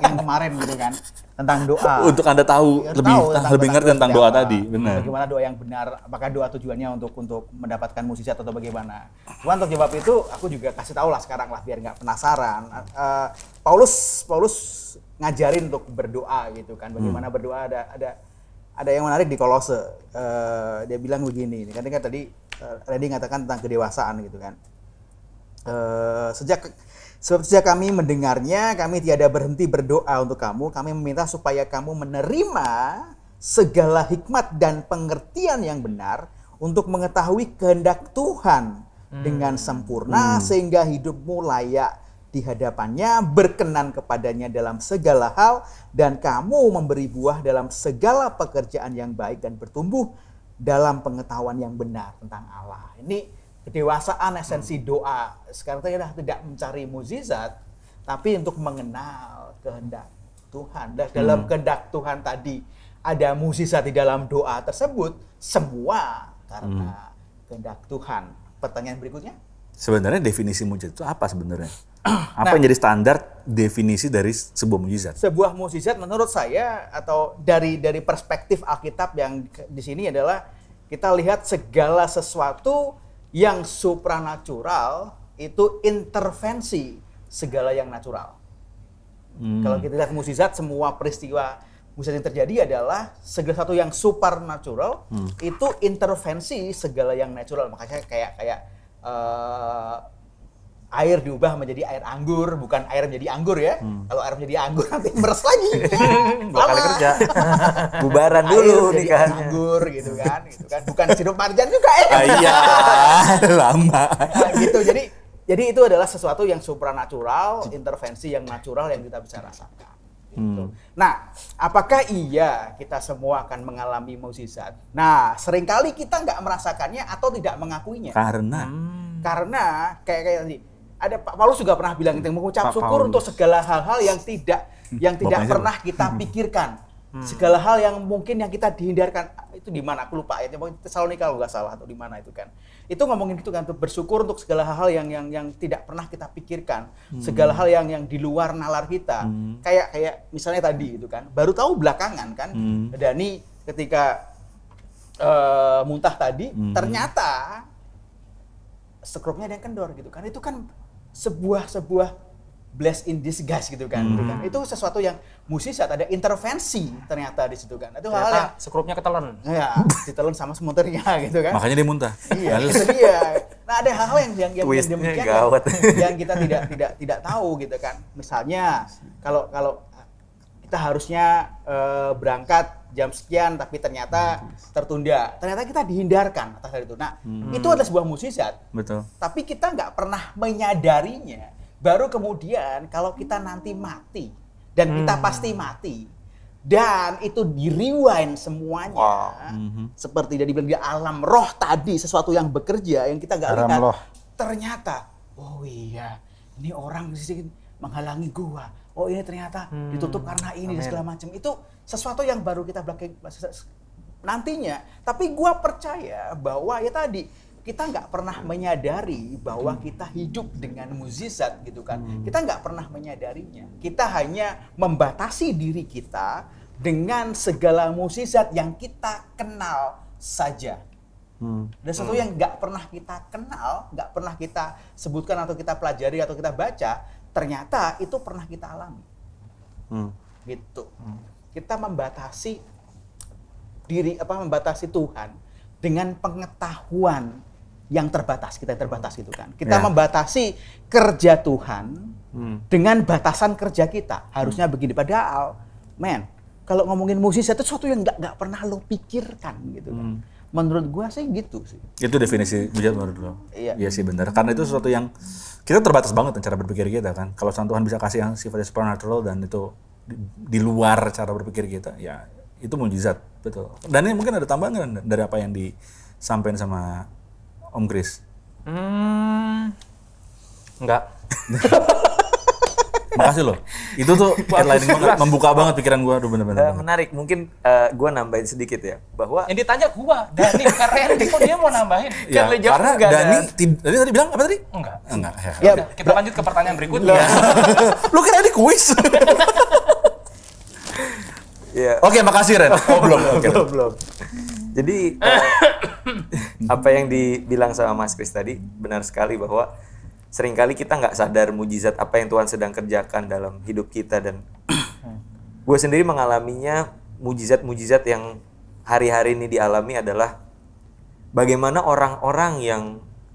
yang kemarin gitu kan tentang doa. Untuk Anda tahu ya, lebih tahu tentang lebih ngerti tentang doa tadi, benar. Bagaimana doa yang benar? Apakah doa tujuannya untuk untuk mendapatkan musisi atau bagaimana? cuma untuk jawab itu aku juga kasih tahu lah sekarang lah biar nggak penasaran. Uh, Paulus Paulus ngajarin untuk berdoa gitu kan. Bagaimana hmm. berdoa ada ada ada yang menarik di Kolose. Uh, dia bilang begini, kan, kan tadi uh, eh, Randy mengatakan tentang kedewasaan gitu kan. Uh, sejak Sebab sejak kami mendengarnya, kami tiada berhenti berdoa untuk kamu. Kami meminta supaya kamu menerima segala hikmat dan pengertian yang benar untuk mengetahui kehendak Tuhan hmm. dengan sempurna hmm. sehingga hidupmu layak di hadapannya, berkenan kepadanya dalam segala hal, dan kamu memberi buah dalam segala pekerjaan yang baik dan bertumbuh dalam pengetahuan yang benar tentang Allah. Ini kedewasaan esensi hmm. doa. Sekarang kita tidak mencari mukjizat, tapi untuk mengenal kehendak Tuhan. Dan dalam hmm. kehendak Tuhan tadi ada mukjizat di dalam doa tersebut semua karena hmm. kehendak Tuhan. Pertanyaan berikutnya? Sebenarnya definisi mukjizat itu apa sebenarnya? apa nah, yang jadi standar definisi dari sebuah mukjizat? Sebuah mukjizat menurut saya atau dari dari perspektif Alkitab yang di sini adalah kita lihat segala sesuatu yang supranatural itu intervensi segala yang natural. Hmm. Kalau kita lihat musizat, semua peristiwa musizat yang terjadi adalah segala satu yang supernatural hmm. itu intervensi segala yang natural. Makanya kayak kayak uh, air diubah menjadi air anggur, bukan air menjadi anggur ya. Hmm. Kalau air menjadi anggur nanti meres lagi. Dua kali kerja. Bubaran dulu air anggur gitu kan, gitu kan. Bukan sirup marjan juga ya. Ah, iya, lama. Nah, gitu. Jadi jadi itu adalah sesuatu yang supranatural, intervensi yang natural yang kita bisa rasakan. Gitu. Hmm. Nah, apakah iya kita semua akan mengalami mukjizat? Nah, seringkali kita nggak merasakannya atau tidak mengakuinya. Karena, hmm. karena kayak kayak tadi, ada Pak Paulus juga pernah bilang itu hmm. mengucap Pak syukur Paulus. untuk segala hal-hal yang tidak hmm. yang tidak Bapak pernah kita hmm. pikirkan. Hmm. Segala hal yang mungkin yang kita dihindarkan itu di mana aku lupa ayatnya mungkin Tesalonika kalau nggak salah atau di mana itu kan. Itu ngomongin itu kan bersyukur untuk segala hal yang yang yang tidak pernah kita pikirkan, hmm. segala hal yang yang di luar nalar kita. Hmm. Kayak kayak misalnya tadi itu kan, baru tahu belakangan kan. Hmm. Dani ketika uh, muntah tadi hmm. ternyata skrupnya ada yang kendor gitu kan. Itu kan sebuah sebuah bless in disguise gitu kan, hmm. gitu kan. Hmm. Itu sesuatu yang musisi saat ada intervensi ternyata di situ kan. Itu hal yang sekrupnya ketelan. Ya, ditelan sama semuternya gitu kan. Makanya dia muntah. Iya, itu dia. Nah, ada hal-hal yang yang, yang demikian gawat. Yang, yang kita tidak tidak tidak tahu gitu kan. Misalnya kalau kalau kita harusnya uh, berangkat jam sekian tapi ternyata tertunda ternyata kita dihindarkan atas hal itu nah hmm. itu adalah sebuah musisat betul tapi kita nggak pernah menyadarinya baru kemudian kalau kita nanti mati dan hmm. kita pasti mati dan itu di rewind semuanya wow. Mm-hmm. Hmm. seperti dari bilang alam roh tadi sesuatu yang bekerja yang kita nggak lihat ternyata oh iya ini orang di sini menghalangi gua oh ini ternyata hmm. ditutup karena ini Amen. dan segala macam itu sesuatu yang baru kita belakang nantinya tapi gue percaya bahwa ya tadi kita nggak pernah menyadari bahwa kita hidup dengan muzizat gitu kan hmm. kita nggak pernah menyadarinya kita hanya membatasi diri kita dengan segala muzizat yang kita kenal saja Hmm. Dan sesuatu hmm. yang nggak pernah kita kenal, nggak pernah kita sebutkan atau kita pelajari atau kita baca, ternyata itu pernah kita alami. Hmm. Gitu. Hmm. Kita membatasi diri apa membatasi Tuhan dengan pengetahuan yang terbatas kita terbatas gitu kan kita ya. membatasi kerja Tuhan hmm. dengan batasan kerja kita harusnya hmm. begini padahal men kalau ngomongin musisi itu sesuatu yang nggak nggak pernah lo pikirkan gitu kan hmm. menurut gua sih gitu sih itu definisi bijak menurut lo iya. iya sih benar karena itu sesuatu yang kita terbatas banget cara berpikir kita kan. Kalau Tuhan bisa kasih yang sifatnya supernatural dan itu di, di luar cara berpikir kita, ya itu mujizat betul. Dan ini mungkin ada tambahan dari apa yang disampaikan sama Om Chris? Hmm, enggak. Makasih loh. Itu tuh headlining banget, membuka banget pikiran gua aduh bener-bener. Uh, menarik. Mungkin uh, gua nambahin sedikit ya bahwa Yang ditanya gua, Dani keren kok dia mau nambahin. Ya, kan ya, karena Dani tadi tadi bilang apa tadi? Enggak. Enggak. Ya, ya, ya. kita lanjut ke pertanyaan berikutnya. Lu kan ada kuis. Yeah. Oke, makasih Ren. Oh, belum. Okay. belum, belum. Jadi uh, apa yang dibilang sama Mas Kris tadi benar sekali bahwa seringkali kita nggak sadar mujizat apa yang Tuhan sedang kerjakan dalam hidup kita dan gue sendiri mengalaminya mujizat-mujizat yang hari-hari ini dialami adalah bagaimana orang-orang yang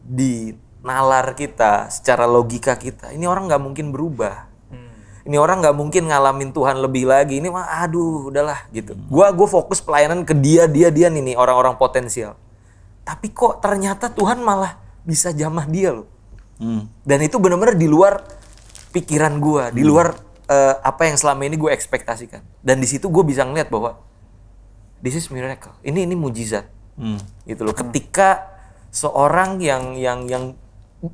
di nalar kita secara logika kita ini orang nggak mungkin berubah hmm. ini orang nggak mungkin ngalamin Tuhan lebih lagi ini mah aduh udahlah gitu hmm. gua gue fokus pelayanan ke dia dia dia nih orang-orang potensial tapi kok ternyata Tuhan malah bisa jamah dia loh Hmm. Dan itu benar-benar di luar pikiran gue, hmm. di luar uh, apa yang selama ini gue ekspektasikan. Dan di situ gue bisa ngeliat bahwa this is miracle. Ini ini mujizat. Hmm. Gitu loh. Ketika seorang yang yang yang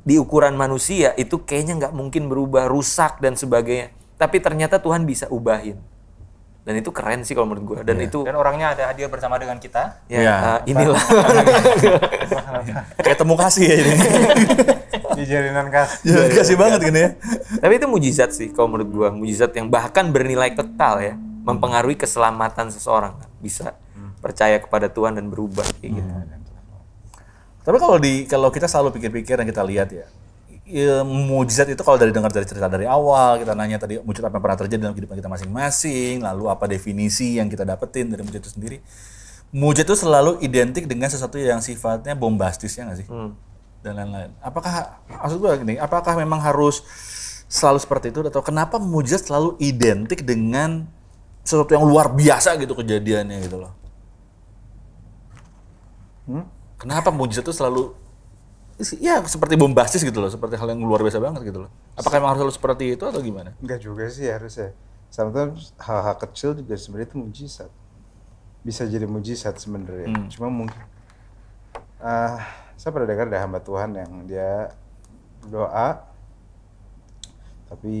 di ukuran manusia itu kayaknya nggak mungkin berubah, rusak dan sebagainya. Tapi ternyata Tuhan bisa ubahin. Dan itu keren sih kalau menurut gue. Dan yeah. itu dan orangnya ada hadiah bersama dengan kita. Ya, yeah. Iya. uh, inilah. Kayak temu kasih ya ini. di jalinan khas ya, jalinan khas banget gini ya tapi itu mujizat sih kalau menurut gua mujizat yang bahkan bernilai kekal ya mempengaruhi keselamatan seseorang bisa hmm. percaya kepada Tuhan dan berubah kayak gitu. Iya, tapi kalau di kalau kita selalu pikir-pikir dan kita lihat ya, ya mujizat itu kalau dari dengar dari cerita dari awal kita nanya tadi mujizat apa yang pernah terjadi dalam kehidupan kita masing-masing, lalu apa definisi yang kita dapetin dari mujizat itu sendiri. Mujizat itu selalu identik dengan sesuatu yang sifatnya bombastis ya nggak sih? Hmm dan lain-lain. Apakah maksud gue gini, apakah memang harus selalu seperti itu atau kenapa mujizat selalu identik dengan sesuatu yang luar biasa gitu kejadiannya gitu loh? Hmm? Kenapa mujizat itu selalu ya seperti bombastis gitu loh, seperti hal yang luar biasa banget gitu loh. Apakah memang harus selalu seperti itu atau gimana? Enggak juga sih harusnya. Sampai hal-hal kecil juga sebenarnya itu mujizat. Bisa jadi mujizat sebenarnya. Hmm. Cuma mungkin uh, saya pernah dengar ada hamba Tuhan yang dia doa tapi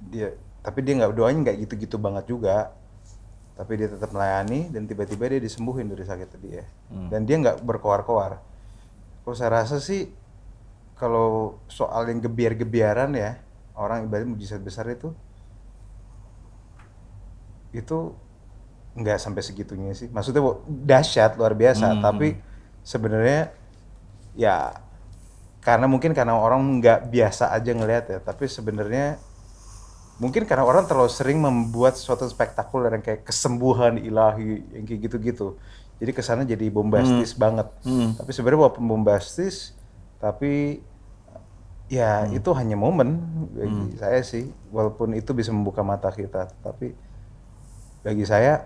dia tapi dia nggak doanya nggak gitu-gitu banget juga tapi dia tetap melayani dan tiba-tiba dia disembuhin dari sakit tadi ya hmm. dan dia nggak berkoar-koar kalau saya rasa sih kalau soal yang gebiar-gebiaran ya orang ibadah mujizat besar itu itu nggak sampai segitunya sih maksudnya dahsyat luar biasa hmm. tapi hmm. sebenarnya ya karena mungkin karena orang nggak biasa aja ngelihat ya tapi sebenarnya mungkin karena orang terlalu sering membuat suatu spektakuler yang kayak kesembuhan ilahi yang kayak gitu-gitu jadi kesannya jadi bombastis hmm. banget hmm. tapi sebenarnya walaupun bombastis tapi ya hmm. itu hanya momen bagi hmm. saya sih walaupun itu bisa membuka mata kita tapi bagi saya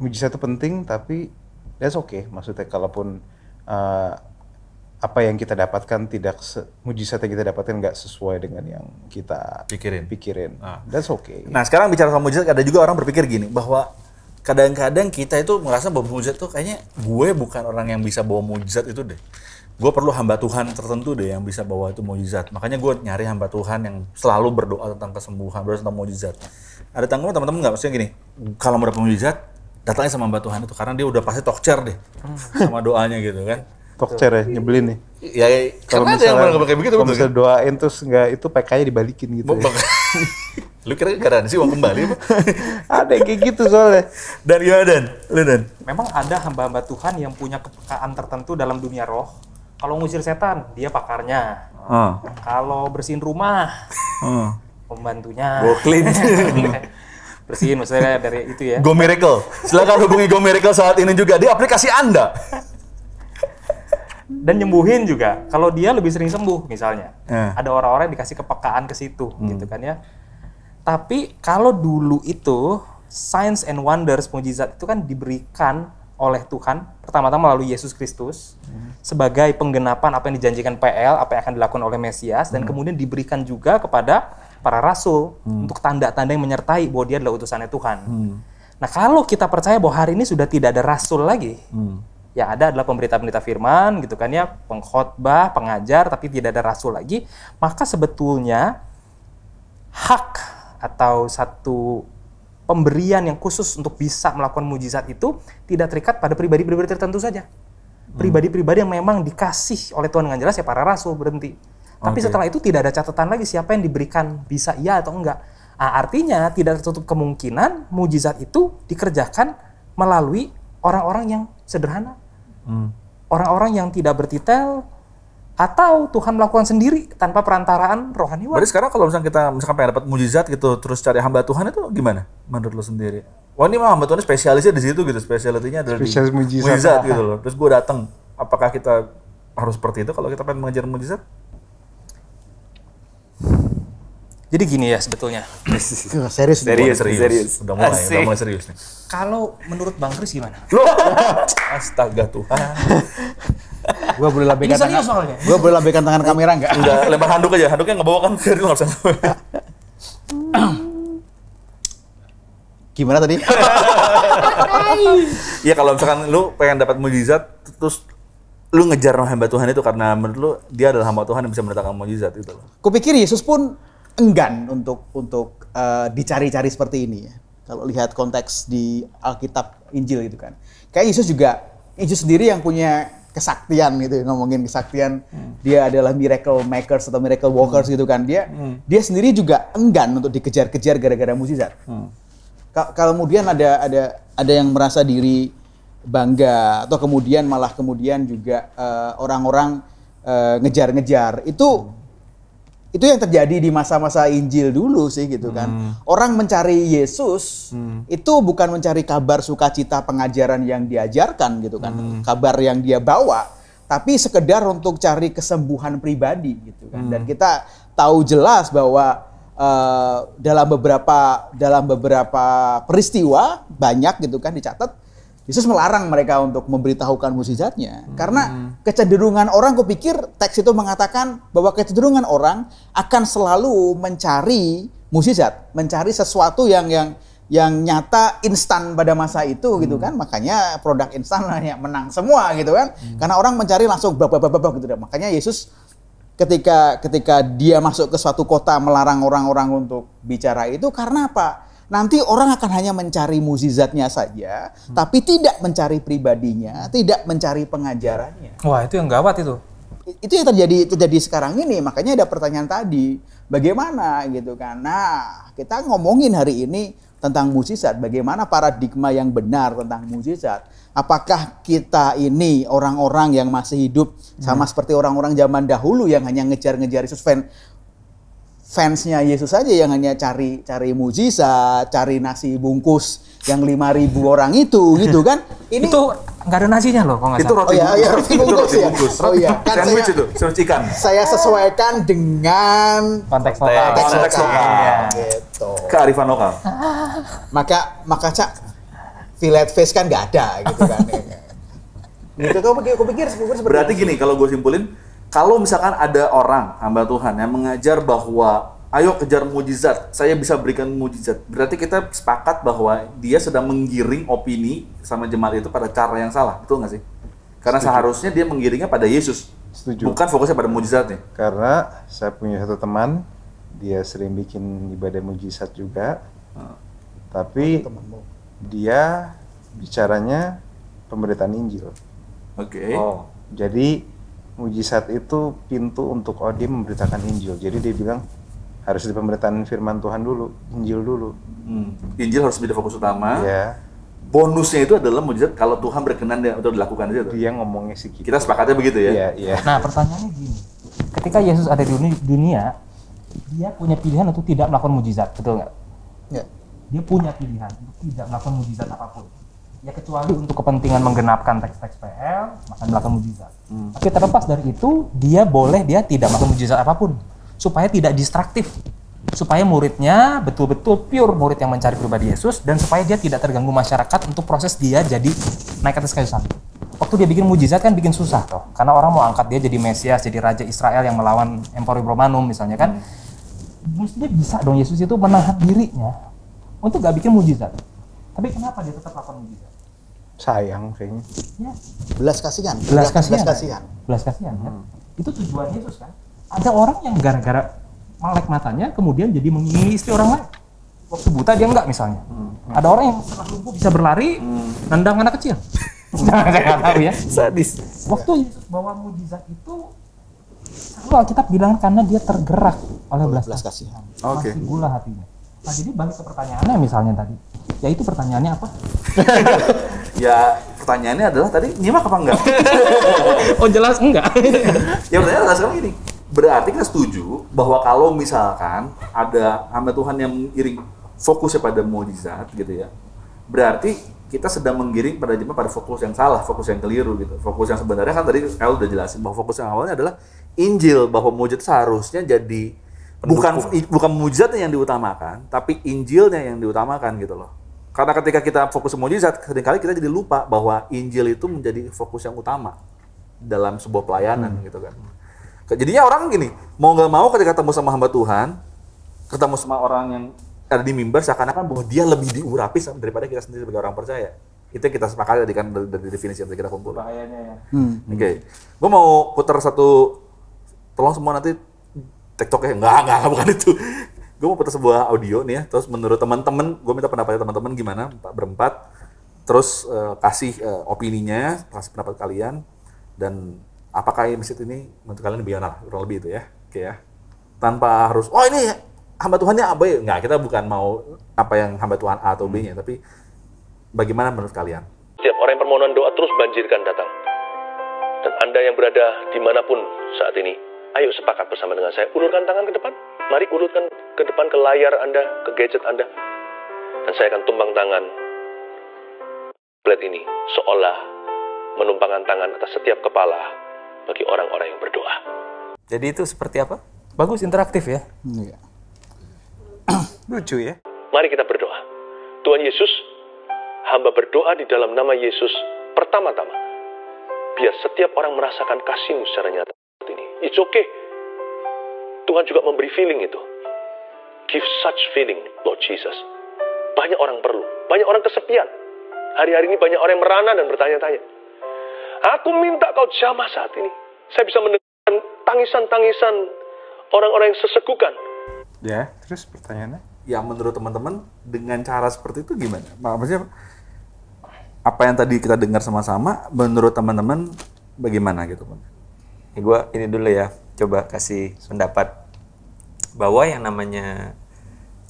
mujizat itu penting tapi that's okay maksudnya kalaupun uh, apa yang kita dapatkan tidak se, mujizat yang kita dapatkan nggak sesuai dengan yang kita pikirin. Pikirin. Nah. That's okay. Nah sekarang bicara soal mujizat, ada juga orang berpikir gini bahwa kadang-kadang kita itu merasa bahwa mujizat tuh kayaknya gue bukan orang yang bisa bawa mujizat itu deh. Gue perlu hamba Tuhan tertentu deh yang bisa bawa itu mujizat. Makanya gue nyari hamba Tuhan yang selalu berdoa tentang kesembuhan, berdoa tentang mujizat. Ada tanggung teman-teman nggak maksudnya gini? Kalau mau dapat mujizat, datangnya sama hamba Tuhan itu karena dia udah pasti tokcer deh hmm. sama doanya gitu kan. Tokcer ya, nyebelin nih. Ya, ya kalau misalnya, yang kayak begitu, kalau misalnya doain terus nggak itu PK-nya dibalikin gitu. Ya. lu kira garansi uang kembali apa? ada yang kayak gitu soalnya. Dan gimana Dan? Lu Dan? Memang ada hamba-hamba Tuhan yang punya kepekaan tertentu dalam dunia roh. Kalau ngusir setan, dia pakarnya. Uh. Kalau bersihin rumah, uh. pembantunya. Go clean. bersihin maksudnya dari itu ya. Go Miracle. Silakan hubungi Go Miracle saat ini juga di aplikasi Anda dan nyembuhin juga. Kalau dia lebih sering sembuh misalnya, eh. ada orang-orang yang dikasih kepekaan ke situ, hmm. gitu kan ya. Tapi kalau dulu itu science and wonders mujizat itu kan diberikan oleh Tuhan pertama-tama melalui Yesus Kristus hmm. sebagai penggenapan apa yang dijanjikan PL, apa yang akan dilakukan oleh Mesias hmm. dan kemudian diberikan juga kepada para rasul hmm. untuk tanda-tanda yang menyertai bahwa dia adalah utusannya Tuhan. Hmm. Nah, kalau kita percaya bahwa hari ini sudah tidak ada rasul lagi, hmm yang ada adalah pemberita-pemberita firman gitu kan ya, pengkhotbah, pengajar tapi tidak ada rasul lagi, maka sebetulnya hak atau satu pemberian yang khusus untuk bisa melakukan mujizat itu tidak terikat pada pribadi-pribadi tertentu saja. Hmm. Pribadi-pribadi yang memang dikasih oleh Tuhan dengan jelas ya para rasul berhenti. Tapi okay. setelah itu tidak ada catatan lagi siapa yang diberikan bisa iya atau enggak. Nah, artinya tidak tertutup kemungkinan mujizat itu dikerjakan melalui orang-orang yang sederhana, Orang-orang yang tidak bertitel atau Tuhan melakukan sendiri tanpa perantaraan rohani. Berarti sekarang kalau misalnya kita misalkan pengen dapat mujizat gitu, terus cari hamba Tuhan itu gimana menurut lo sendiri? Wah ini mah hamba Tuhan spesialisnya di situ gitu, spesialitinya adalah Spesialis di mujizat, mujizat gitu loh. Terus gue datang, apakah kita harus seperti itu kalau kita pengen mengejar mujizat? Jadi gini ya sebetulnya. serius, serius, serius, serius. Udah mulai, Asik. udah mulai serius nih. Kalau menurut Bang Kris gimana? Lo Astaga Tuhan. gua boleh tangan. Ini tangan. Soalnya. Gua boleh labaikan tangan kamera enggak? Enggak, lempar handuk aja. Handuknya enggak bawa kan, serius? enggak usah. gimana tadi? Iya kalau misalkan lu pengen dapat mujizat terus lu ngejar hamba Tuhan itu karena menurut lu dia adalah hamba Tuhan yang bisa mendatangkan mujizat itu loh. Kupikir Yesus pun enggan untuk untuk uh, dicari-cari seperti ini ya. Kalau lihat konteks di Alkitab Injil gitu kan. Kayak Yesus juga Yesus sendiri yang punya kesaktian gitu ya, ngomongin kesaktian hmm. dia adalah miracle makers atau miracle walkers hmm. gitu kan dia hmm. dia sendiri juga enggan untuk dikejar-kejar gara-gara mukjizat hmm. kalau kemudian ada ada ada yang merasa diri bangga atau kemudian malah kemudian juga eh, orang-orang uh, uh, ngejar-ngejar itu hmm itu yang terjadi di masa-masa Injil dulu sih gitu kan. Hmm. Orang mencari Yesus hmm. itu bukan mencari kabar sukacita pengajaran yang diajarkan gitu kan, hmm. kabar yang dia bawa, tapi sekedar untuk cari kesembuhan pribadi gitu kan. Hmm. Dan kita tahu jelas bahwa uh, dalam beberapa dalam beberapa peristiwa banyak gitu kan dicatat Yesus melarang mereka untuk memberitahukan mukjizatnya hmm. karena kecenderungan orang kupikir teks itu mengatakan bahwa kecenderungan orang akan selalu mencari mujizat, mencari sesuatu yang yang yang nyata instan pada masa itu hmm. gitu kan makanya produk instan hanya menang semua gitu kan hmm. karena orang mencari langsung bapak-bapak gitu kan makanya Yesus ketika ketika dia masuk ke suatu kota melarang orang-orang untuk bicara itu karena apa Nanti orang akan hanya mencari muzizatnya saja, hmm. tapi tidak mencari pribadinya, tidak mencari pengajarannya. Wah, itu yang gawat itu. Itu yang terjadi terjadi sekarang ini, makanya ada pertanyaan tadi, bagaimana gitu kan. Nah, kita ngomongin hari ini tentang muzizat, bagaimana paradigma yang benar tentang muzizat. Apakah kita ini orang-orang yang masih hidup sama hmm. seperti orang-orang zaman dahulu yang hanya ngejar-ngejar Yesus fan fansnya Yesus aja yang hanya cari cari mujizat, cari nasi bungkus yang 5000 orang itu gitu kan. Ini itu nggak ada nasinya loh kok Itu roti, oh, iya, iya, roti bungkus. ya. Bungkus. Oh iya, kan sandwich saya, itu, sandwich ikan. Saya sesuaikan dengan konteks lokal. Konteks, konteks lokal. Ya. Gitu. Kearifan lokal. Maka maka Cak fillet Face kan nggak ada gitu kan. gitu kau pikir, kau pikir seperti Berarti gini kalau gue simpulin, kalau misalkan ada orang hamba Tuhan yang mengajar bahwa ayo kejar mujizat, saya bisa berikan mujizat. Berarti kita sepakat bahwa dia sedang menggiring opini sama jemaat itu pada cara yang salah, betul nggak sih? Karena Setuju. seharusnya dia menggiringnya pada Yesus, Setuju. bukan fokusnya pada mujizatnya. Karena saya punya satu teman, dia sering bikin ibadah mujizat juga, hmm. tapi dia bicaranya pemberitaan Injil. Oke. Okay. Oh, jadi mujizat itu pintu untuk Odin memberitakan Injil. Jadi dia bilang harus di pemberitaan firman Tuhan dulu, Injil dulu. Hmm. Injil harus menjadi fokus utama. Ya. Bonusnya itu adalah mujizat kalau Tuhan berkenan dia untuk dilakukan aja. Dia ngomongnya sih gitu. Kita sepakatnya begitu ya. Iya, iya. Nah, pertanyaannya gini. Ketika Yesus ada di dunia, dia punya pilihan untuk tidak melakukan mujizat, betul nggak? Ya. Dia punya pilihan untuk tidak melakukan mujizat apapun. Ya kecuali untuk kepentingan menggenapkan teks-teks PL, maka melakukan mujizat. Hmm. Tapi terlepas dari itu, dia boleh dia tidak melakukan mujizat apapun supaya tidak distraktif. Supaya muridnya betul-betul pure murid yang mencari pribadi Yesus dan supaya dia tidak terganggu masyarakat untuk proses dia jadi naik atas kayu salib. Waktu dia bikin mujizat kan bikin susah toh, karena orang mau angkat dia jadi Mesias, jadi raja Israel yang melawan Emporium Romanum misalnya kan. Hmm. Mestinya bisa dong Yesus itu menahan dirinya untuk gak bikin mujizat. Tapi kenapa dia tetap lakukan mujizat? sayang kayaknya. Ya. Belas kasihan. Belas ya? kasihan. Belas kasihan. Belas ya? kasihan hmm. kan? Itu tujuan Yesus kan. Ada orang yang gara-gara melek matanya kemudian jadi mengingini istri orang lain. Waktu buta dia enggak misalnya. Hmm. hmm. Ada orang yang setelah lumpuh bisa berlari, hmm. nendang anak kecil. Nah, saya nggak tahu ya. Sadis. Waktu Yesus bawa mujizat itu selalu Alkitab bilang karena dia tergerak oleh belas kasihan. Oke. Masih gula hatinya. Nah jadi balik ke pertanyaannya misalnya tadi Ya itu pertanyaannya apa? ya pertanyaannya adalah tadi nyimak apa enggak? oh jelas enggak. ya pertanyaan adalah sekarang ini Berarti kita setuju bahwa kalau misalkan ada hamba Tuhan yang mengiring fokusnya pada mujizat gitu ya. Berarti kita sedang menggiring pada jemaah pada fokus yang salah, fokus yang keliru gitu. Fokus yang sebenarnya kan tadi El udah jelasin bahwa fokus yang awalnya adalah Injil bahwa mujizat seharusnya jadi Pendukung. bukan bukan mujizatnya yang diutamakan, tapi Injilnya yang diutamakan gitu loh. Karena ketika kita fokus mujizat, seringkali kita jadi lupa bahwa Injil itu menjadi fokus yang utama dalam sebuah pelayanan hmm. gitu kan. Jadinya orang gini, mau nggak mau ketika ketemu sama hamba Tuhan, ketemu sama orang yang ada di mimbar seakan-akan bahwa dia lebih diurapi daripada kita sendiri sebagai orang percaya. Itu yang kita sepakati tadi kan dari, dari definisi yang kita kumpul. Bahayanya ya. Hmm. Oke. Okay. Gue mau putar satu tolong semua nanti TikToknya Enggak, enggak, bukan itu gue mau putar sebuah audio nih ya terus menurut teman-teman gue minta pendapatnya teman-teman gimana berempat terus uh, kasih uh, opininya kasih pendapat kalian dan apakah masjid ini menurut kalian lebih lah kurang lebih itu ya oke ya tanpa harus oh ini hamba Tuhannya apa ya nggak kita bukan mau apa yang hamba Tuhan A atau B nya tapi bagaimana menurut kalian setiap orang yang permohonan doa terus banjirkan datang dan anda yang berada dimanapun saat ini ayo sepakat bersama dengan saya ulurkan tangan ke depan mari ulurkan ke depan ke layar Anda, ke gadget Anda, dan saya akan tumbang tangan plate ini seolah menumpangkan tangan atas setiap kepala bagi orang-orang yang berdoa. Jadi itu seperti apa? Bagus interaktif ya? Iya. Lucu ya? Mari kita berdoa. Tuhan Yesus, hamba berdoa di dalam nama Yesus pertama-tama. Biar setiap orang merasakan kasihmu secara nyata. Ini. It's okay. Tuhan juga memberi feeling itu. Give such feeling, Lord Jesus. Banyak orang perlu, banyak orang kesepian. Hari-hari ini banyak orang yang merana dan bertanya-tanya. Aku minta kau jamah saat ini. Saya bisa mendengarkan tangisan-tangisan orang-orang yang sesekukan. Ya, terus pertanyaannya? Ya, menurut teman-teman, dengan cara seperti itu gimana? Maksudnya, apa yang tadi kita dengar sama-sama, menurut teman-teman, bagaimana gitu? Ya, gue ini dulu ya, coba kasih pendapat bahwa yang namanya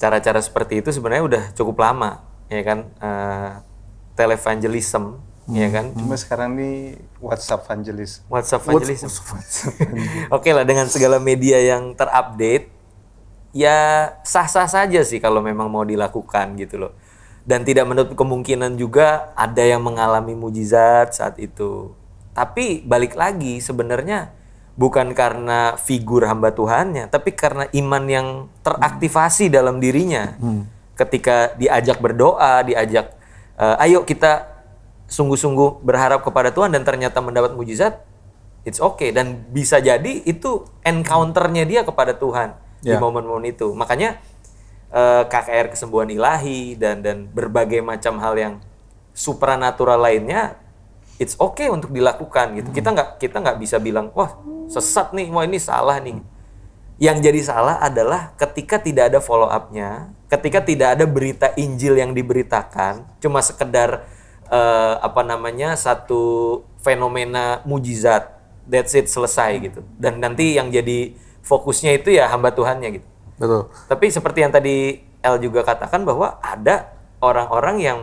cara-cara seperti itu sebenarnya udah cukup lama ya kan uh, televangelism hmm. ya kan hmm. cuma sekarang ini WhatsApp evangelism WhatsApp evangelism oke okay lah dengan segala media yang terupdate ya sah-sah saja sih kalau memang mau dilakukan gitu loh dan tidak menutup kemungkinan juga ada yang mengalami mujizat saat itu tapi balik lagi sebenarnya bukan karena figur hamba Tuhannya, tapi karena iman yang teraktivasi hmm. dalam dirinya. Hmm. Ketika diajak berdoa, diajak uh, ayo kita sungguh-sungguh berharap kepada Tuhan dan ternyata mendapat mujizat, it's okay dan bisa jadi itu encounternya dia kepada Tuhan yeah. di ya. momen-momen itu. Makanya uh, eh, KKR kesembuhan ilahi dan dan berbagai macam hal yang supranatural lainnya it's okay untuk dilakukan gitu. Hmm. Kita nggak kita nggak bisa bilang wah sesat nih, wah ini salah nih. Yang jadi salah adalah ketika tidak ada follow upnya, ketika tidak ada berita Injil yang diberitakan, cuma sekedar uh, apa namanya satu fenomena mujizat, that's it selesai gitu. Dan nanti yang jadi fokusnya itu ya hamba Tuhannya gitu. Betul. Tapi seperti yang tadi El juga katakan bahwa ada orang-orang yang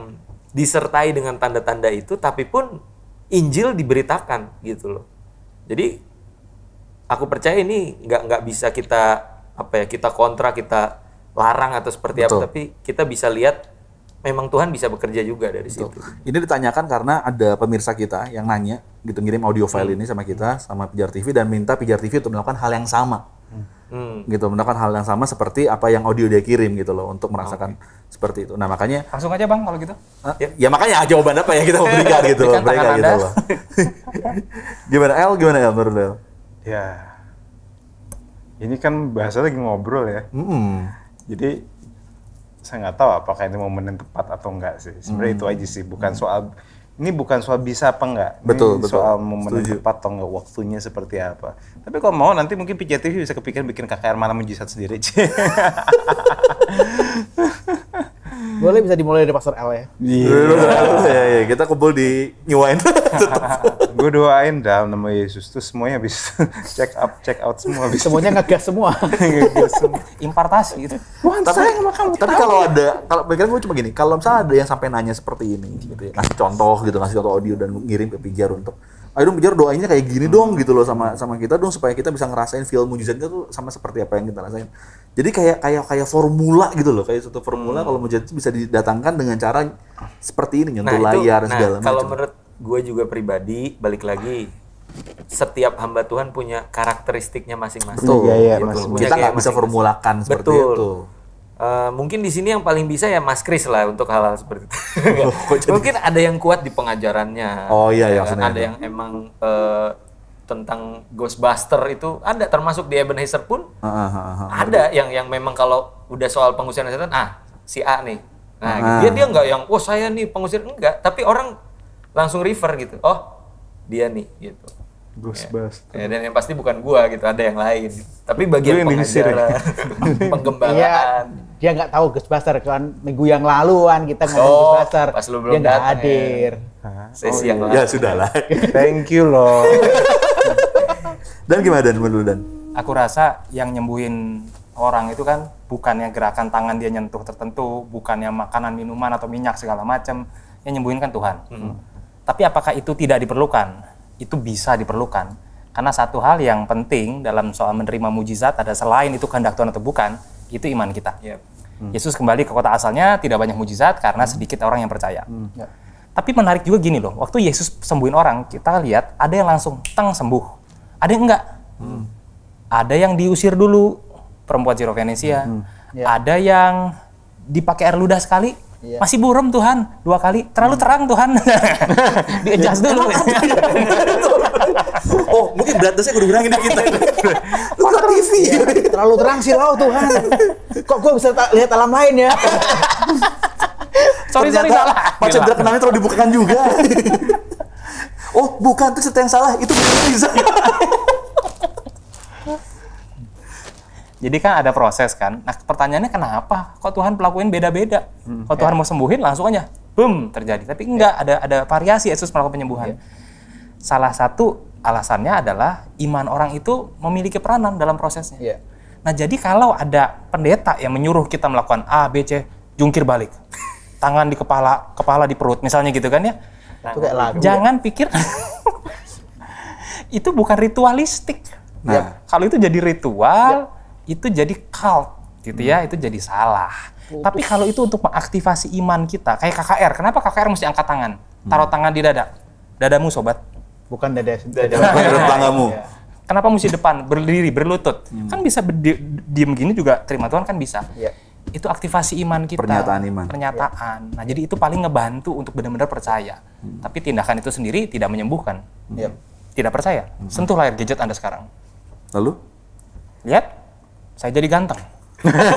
disertai dengan tanda-tanda itu, tapi pun Injil diberitakan gitu loh. Jadi aku percaya ini nggak nggak bisa kita apa ya kita kontra kita larang atau seperti Betul. apa tapi kita bisa lihat memang Tuhan bisa bekerja juga dari Betul. situ. Ini ditanyakan karena ada pemirsa kita yang nanya gitu ngirim audio file hmm. ini sama kita sama Pijar TV dan minta Pijar TV untuk melakukan hal yang sama. Hmm. Gitu melakukan hal yang sama seperti apa yang audio dia kirim gitu loh untuk merasakan okay seperti itu. Nah makanya langsung aja bang kalau gitu. ya. ya makanya ah, jawaban apa ya kita berikan gitu loh mereka gitu loh. gimana El? Gimana El menurut El? Ya ini kan bahasa lagi ngobrol ya. Mm. Jadi saya nggak tahu apakah ini momen yang tepat atau enggak sih. Sebenarnya mm. itu aja sih, bukan mm. soal ini bukan soal bisa apa enggak. Betul, ini betul. Soal momen yang tepat atau enggak, waktunya seperti apa. Tapi kalau mau nanti mungkin PJTV bisa kepikiran bikin KKR malam mujizat sendiri. Boleh bisa dimulai dari pasar L ya. Iya. Iya, iya. iya, iya, iya. Kita kumpul di New Wine. Gue doain dalam nama Yesus tuh semuanya habis check up, check out semua habis. Semuanya ngegas semua. ngegas semua. Impartasi gitu. Wah, tapi, sayang sama kamu. Tapi kalau ya? ada kalau pikiran gue cuma gini, kalau misalnya ada yang sampai nanya seperti ini gitu ya, ngasih contoh gitu, ngasih contoh audio dan ngirim ke Pijar untuk ayo dong biar doainnya kayak gini hmm. dong gitu loh sama sama kita dong supaya kita bisa ngerasain feel mujizatnya tuh sama seperti apa yang kita rasain. Jadi kayak kayak kayak formula gitu loh, kayak satu formula hmm. kalau mujizat itu bisa didatangkan dengan cara seperti ini nyentuh nah, layar itu, nah, segala macam. kalau menurut gue juga pribadi balik lagi setiap hamba Tuhan punya karakteristiknya masing-masing. Betul, ya, ya, gitu. masing -masing. kita nggak bisa masing -masing. formulakan seperti Betul. itu. Uh, mungkin di sini yang paling bisa ya Mas Kris lah untuk hal-hal seperti itu. Oh, mungkin ada yang kuat di pengajarannya. Oh iya, ya, ada yang emang uh, tentang Ghostbuster itu ada termasuk di Ebenezer pun uh, uh, uh, ada yang yang memang kalau udah soal pengusiran setan ah si A nih. Nah ah, ah. dia dia nggak yang oh saya nih pengusir enggak tapi orang langsung refer gitu. Oh dia nih gitu. Ghostbuster. Ya, dan yang pasti bukan gua gitu, ada yang lain. Tapi bagian ya. pengajaran, Yeah. dia nggak tahu Ghostbuster kan minggu yang lalu kan kita ngomong oh, Ghostbuster pas lu belum dia nggak hadir ya. sesi oh, yang iya. ya sudah lah thank you loh dan gimana dan menurut dan aku rasa yang nyembuhin orang itu kan bukannya gerakan tangan dia nyentuh tertentu bukannya makanan minuman atau minyak segala macam yang nyembuhin kan Tuhan hmm. tapi apakah itu tidak diperlukan itu bisa diperlukan karena satu hal yang penting dalam soal menerima mujizat ada selain itu kehendak Tuhan atau bukan itu iman kita. Yep. Hmm. Yesus kembali ke kota asalnya, tidak banyak mujizat karena hmm. sedikit orang yang percaya. Hmm. Yep. Tapi menarik juga gini loh, waktu Yesus sembuhin orang, kita lihat ada yang langsung tang sembuh, ada yang enggak. Hmm. Ada yang diusir dulu, perempuan Zero Venesia. Hmm. Yep. Ada yang dipakai air ludah sekali, Iya. Masih buram Tuhan, dua kali. Terlalu terang Tuhan. Diadjust dulu. oh mungkin berat dosnya nya kudu kurangin dikit lu kok TV ya? iya, terlalu terang sih lo Tuhan kok gue bisa lihat alam lain ya sorry sorry salah Pak Chandra kenalnya terlalu dibukakan juga oh bukan itu cerita yang salah itu bisa Jadi kan ada proses kan. Nah pertanyaannya kenapa? Kok Tuhan pelakuin beda-beda? Hmm, Kok Tuhan ya. mau sembuhin langsung aja, boom terjadi. Tapi enggak ya. ada ada variasi ya, Yesus melakukan penyembuhan. Ya. Salah satu alasannya adalah iman orang itu memiliki peranan dalam prosesnya. Yeah. Nah, jadi kalau ada pendeta yang menyuruh kita melakukan A, B, C, jungkir balik. Tangan di kepala, kepala di perut, misalnya gitu kan ya. Itu kayak lagu. Ya? Jangan ya. pikir itu bukan ritualistik. Nah, ya. kalau itu jadi ritual, yeah. itu jadi cult gitu ya, hmm. itu jadi salah. Putus. Tapi kalau itu untuk mengaktifasi iman kita, kayak KKR, kenapa KKR mesti angkat tangan? Taruh hmm. tangan di dada. Dadamu sobat. Bukan dada dada, dada iya. Kenapa mesti depan berdiri berlutut? Hmm. Kan bisa berdi, diem gini juga terima Tuhan kan bisa. Yeah. Itu aktivasi iman kita. Pernyataan iman. Pernyataan. Yeah. Nah jadi itu paling ngebantu untuk benar-benar percaya. Hmm. Tapi tindakan itu sendiri tidak menyembuhkan. Hmm. Iya. Tidak percaya. Hmm. Sentuh layar gadget anda sekarang. Lalu? Lihat, saya jadi ganteng.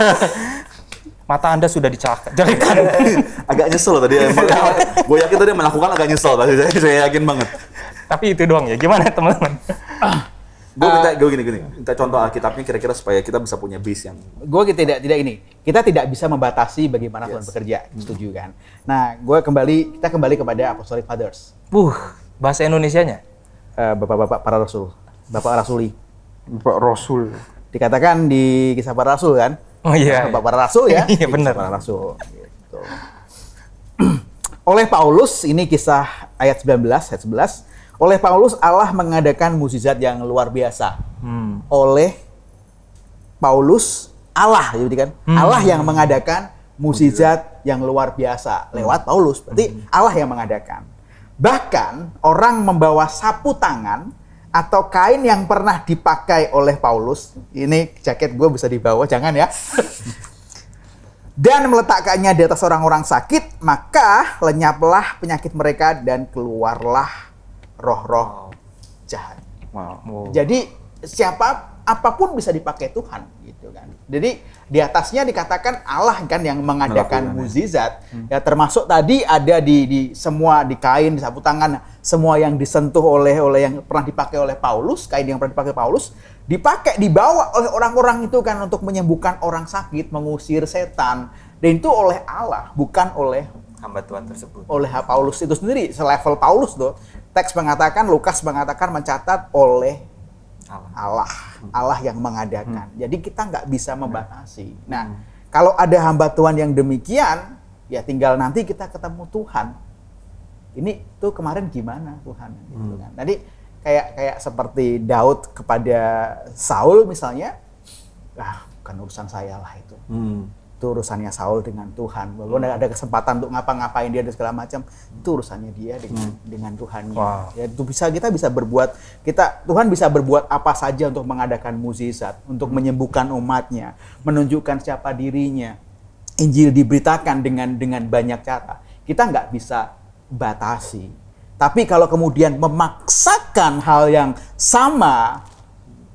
mata Anda sudah dicelakan. Kan? agak nyesel tadi. Gue yakin tadi melakukan agak nyesel tadi. saya yakin banget. Tapi itu doang ya. Gimana teman-teman? gue minta gue gini gini minta contoh alkitabnya kira-kira supaya kita bisa punya base yang gue gitu, tidak tidak ini kita tidak bisa membatasi bagaimana yes. Tuhan bekerja setuju kan nah gue kembali kita kembali kepada apostolic fathers puh bahasa Indonesia nya eh, bapak-bapak para rasul bapak rasuli bapak rasul dikatakan di kisah para rasul kan oh iya bapak iya. para rasul ya iya benar para rasul gitu. oleh Paulus ini kisah ayat 19 ayat 11 oleh Paulus Allah mengadakan mukjizat yang luar biasa. Hmm. Oleh Paulus Allah jadi ya, gitu kan hmm. Allah yang mengadakan mukjizat yang luar biasa hmm. lewat Paulus. Berarti hmm. Allah yang mengadakan. Bahkan orang membawa sapu tangan atau kain yang pernah dipakai oleh Paulus. Ini jaket gue bisa dibawa, jangan ya. dan meletakkannya di atas orang-orang sakit, maka lenyaplah penyakit mereka dan keluarlah roh-roh jahat. Wow. Jadi siapa apapun bisa dipakai Tuhan gitu kan. Jadi di atasnya dikatakan Allah kan yang mengadakan mukjizat. Hmm. Ya termasuk tadi ada di, di semua di kain, di sapu tangan, semua yang disentuh oleh oleh yang pernah dipakai oleh Paulus, kain yang pernah dipakai Paulus dipakai dibawa oleh orang-orang itu kan untuk menyembuhkan orang sakit, mengusir setan. Dan itu oleh Allah, bukan oleh hamba Tuhan tersebut. Oleh Paulus itu sendiri, selevel Paulus tuh, teks mengatakan, Lukas mengatakan mencatat oleh Allah. Allah, hmm. Allah yang mengadakan. Hmm. Jadi kita nggak bisa hmm. membatasi. Nah, hmm. kalau ada hamba Tuhan yang demikian, ya tinggal nanti kita ketemu Tuhan. Ini tuh kemarin gimana Tuhan? Gitu kan. Jadi kayak kayak seperti Daud kepada Saul misalnya, ah bukan urusan saya lah itu. Hmm itu urusannya Saul dengan Tuhan. Walaupun hmm. ada kesempatan untuk ngapa-ngapain dia dan segala macam, itu urusannya dia dengan hmm. dengan Tuhan. Wow. Ya itu bisa kita bisa berbuat kita Tuhan bisa berbuat apa saja untuk mengadakan mukjizat, untuk hmm. menyembuhkan umatnya, menunjukkan siapa dirinya. Injil diberitakan dengan dengan banyak cara. Kita nggak bisa batasi. Tapi kalau kemudian memaksakan hal yang sama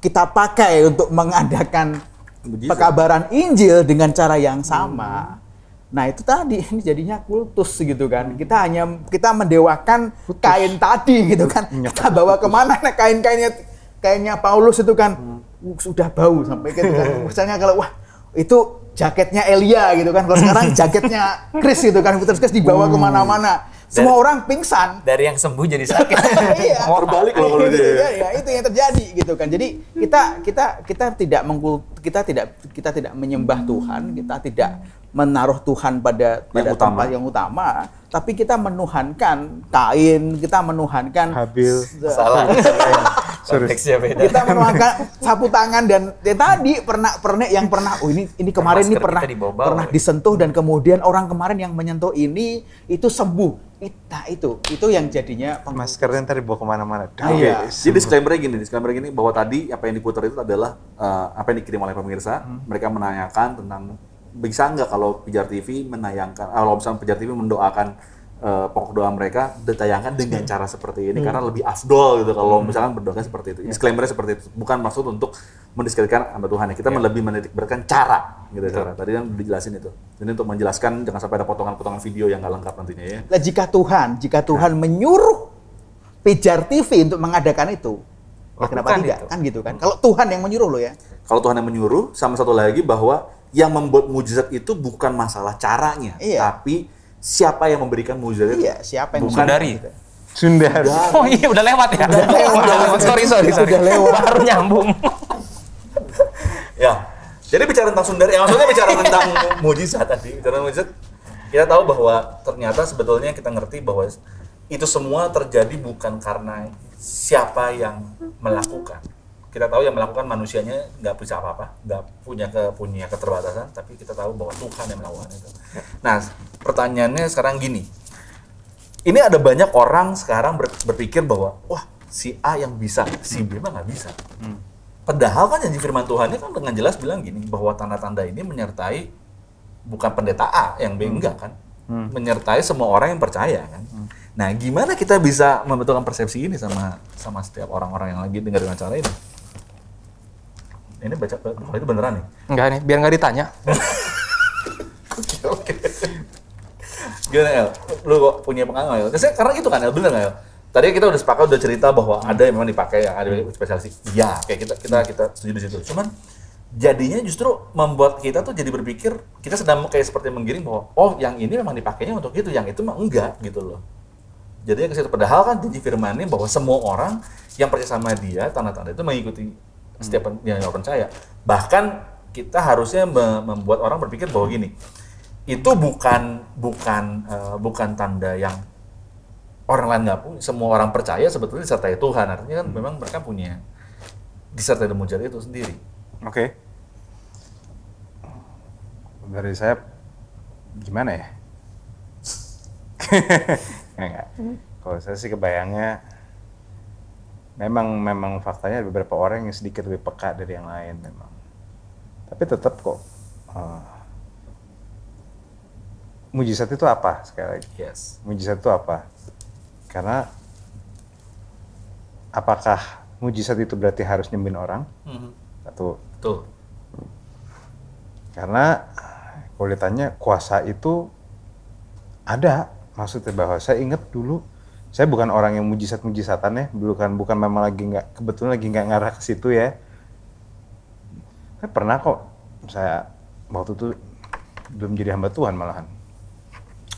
kita pakai untuk mengadakan Begitu. pekabaran Injil dengan cara yang sama. Hmm. Nah itu tadi ini jadinya kultus gitu kan. Kita hanya kita mendewakan Putus. kain tadi gitu kan. Kita bawa kemana nah, kain-kainnya kainnya Paulus itu kan hmm. uh, sudah bau sampai gitu kan. Misalnya kalau wah itu jaketnya Elia gitu kan. Kalau sekarang jaketnya Chris gitu kan. Terus Chris dibawa hmm. kemana-mana semua dari, orang pingsan. Dari yang sembuh jadi sakit. iya. Mau balik loh kalau iya, dia. ya, itu yang terjadi gitu kan. Jadi kita kita kita tidak mengkul kita tidak kita tidak menyembah Tuhan, kita tidak menaruh Tuhan pada yang pada utama. tempat yang utama, tapi kita menuhankan kain, kita menuhankan Habil. Salah. Konteksnya beda. Kita menuhankan sapu tangan dan ya, tadi pernah pernah yang pernah oh ini ini kemarin ini pernah pernah oh. disentuh dan kemudian orang kemarin yang menyentuh ini itu sembuh Ita nah, itu, itu yang jadinya masker yang tadi bawa kemana-mana. Ah, iya. Jadi disclaimer gini, disclaimer gini bahwa tadi apa yang diputar itu adalah uh, apa yang dikirim oleh pemirsa. Hmm. Mereka menanyakan tentang bisa nggak kalau Pijar TV menayangkan, eh, kalau misalnya Pijar TV mendoakan uh, pokok doa mereka ditayangkan dengan hmm. cara seperti ini hmm. karena lebih afdol gitu kalau hmm. misalkan berdoa seperti itu. Yeah. Disclaimernya seperti itu, bukan maksud untuk mendiskreditkan hamba Tuhan ya. Kita yeah. lebih menitikberatkan cara gitu ya, cara. Tadi kan dijelasin itu. Jadi untuk menjelaskan jangan sampai ada potongan-potongan video yang nggak lengkap nantinya ya. Nah, jika Tuhan, jika Tuhan nah. menyuruh Pijar TV untuk mengadakan itu, Lakukan oh, kenapa tidak? Kan gitu kan. Kalau Tuhan yang menyuruh lo ya. Kalau Tuhan yang menyuruh, sama satu lagi bahwa yang membuat mujizat itu bukan masalah caranya, iya. tapi siapa yang memberikan mujizat itu. Iya, siapa yang bukan sundari. Gitu. Sundari. Oh iya udah lewat ya. Udah lewat. sorry sorry. Udah lewat. Baru nyambung ya jadi bicara tentang Sundari, ya maksudnya bicara tentang mujizat tadi bicara mujizat kita tahu bahwa ternyata sebetulnya kita ngerti bahwa itu semua terjadi bukan karena siapa yang melakukan kita tahu yang melakukan manusianya nggak bisa apa-apa nggak punya ke punya keterbatasan tapi kita tahu bahwa Tuhan yang melakukan itu nah pertanyaannya sekarang gini ini ada banyak orang sekarang berpikir bahwa wah si A yang bisa si B mah nggak bisa hmm. Padahal kan janji firman Tuhan itu kan dengan jelas bilang gini bahwa tanda-tanda ini menyertai bukan pendeta A yang B hmm. enggak kan, hmm. menyertai semua orang yang percaya kan. Hmm. Nah, gimana kita bisa membetulkan persepsi ini sama sama setiap orang-orang yang lagi dengar dengan cara ini? Ini baca kalau itu beneran nih? Enggak nih, biar nggak ditanya. oke, oke. Gimana El? Lu kok punya pengalaman El? Karena itu kan El, bener nggak El? tadi kita udah sepakat udah cerita bahwa ada yang memang dipakai yang ada yang spesialisasi. Iya, kayak kita kita kita setuju di situ. Cuman jadinya justru membuat kita tuh jadi berpikir kita sedang kayak seperti menggiring bahwa oh yang ini memang dipakainya untuk itu, yang itu mah enggak gitu loh. jadi ke situ padahal kan janji ini bahwa semua orang yang percaya sama dia tanda-tanda itu mengikuti hmm. setiap hmm. yang orang percaya. Bahkan kita harusnya membuat orang berpikir bahwa gini, itu bukan bukan uh, bukan tanda yang orang lain nggak punya, semua orang percaya sebetulnya disertai Tuhan. Artinya kan memang mereka punya disertai dan mujarab itu sendiri. Oke. Okay. Dari saya gimana ya? Enggak. Hmm. Kalau saya sih kebayangnya memang memang faktanya beberapa orang yang sedikit lebih peka dari yang lain memang. Tapi tetap kok uh, mujizat itu apa sekali lagi? Yes. Mujizat itu apa? Karena apakah mujizat itu berarti harus nyembin orang? Mm-hmm. atau Betul. Karena boleh tanya kuasa itu ada maksudnya bahwa saya ingat dulu saya bukan orang yang mujizat-mujizatan ya, bukan bukan memang lagi nggak kebetulan lagi nggak ngarah ke situ ya. Saya pernah kok saya waktu itu belum jadi hamba Tuhan malahan.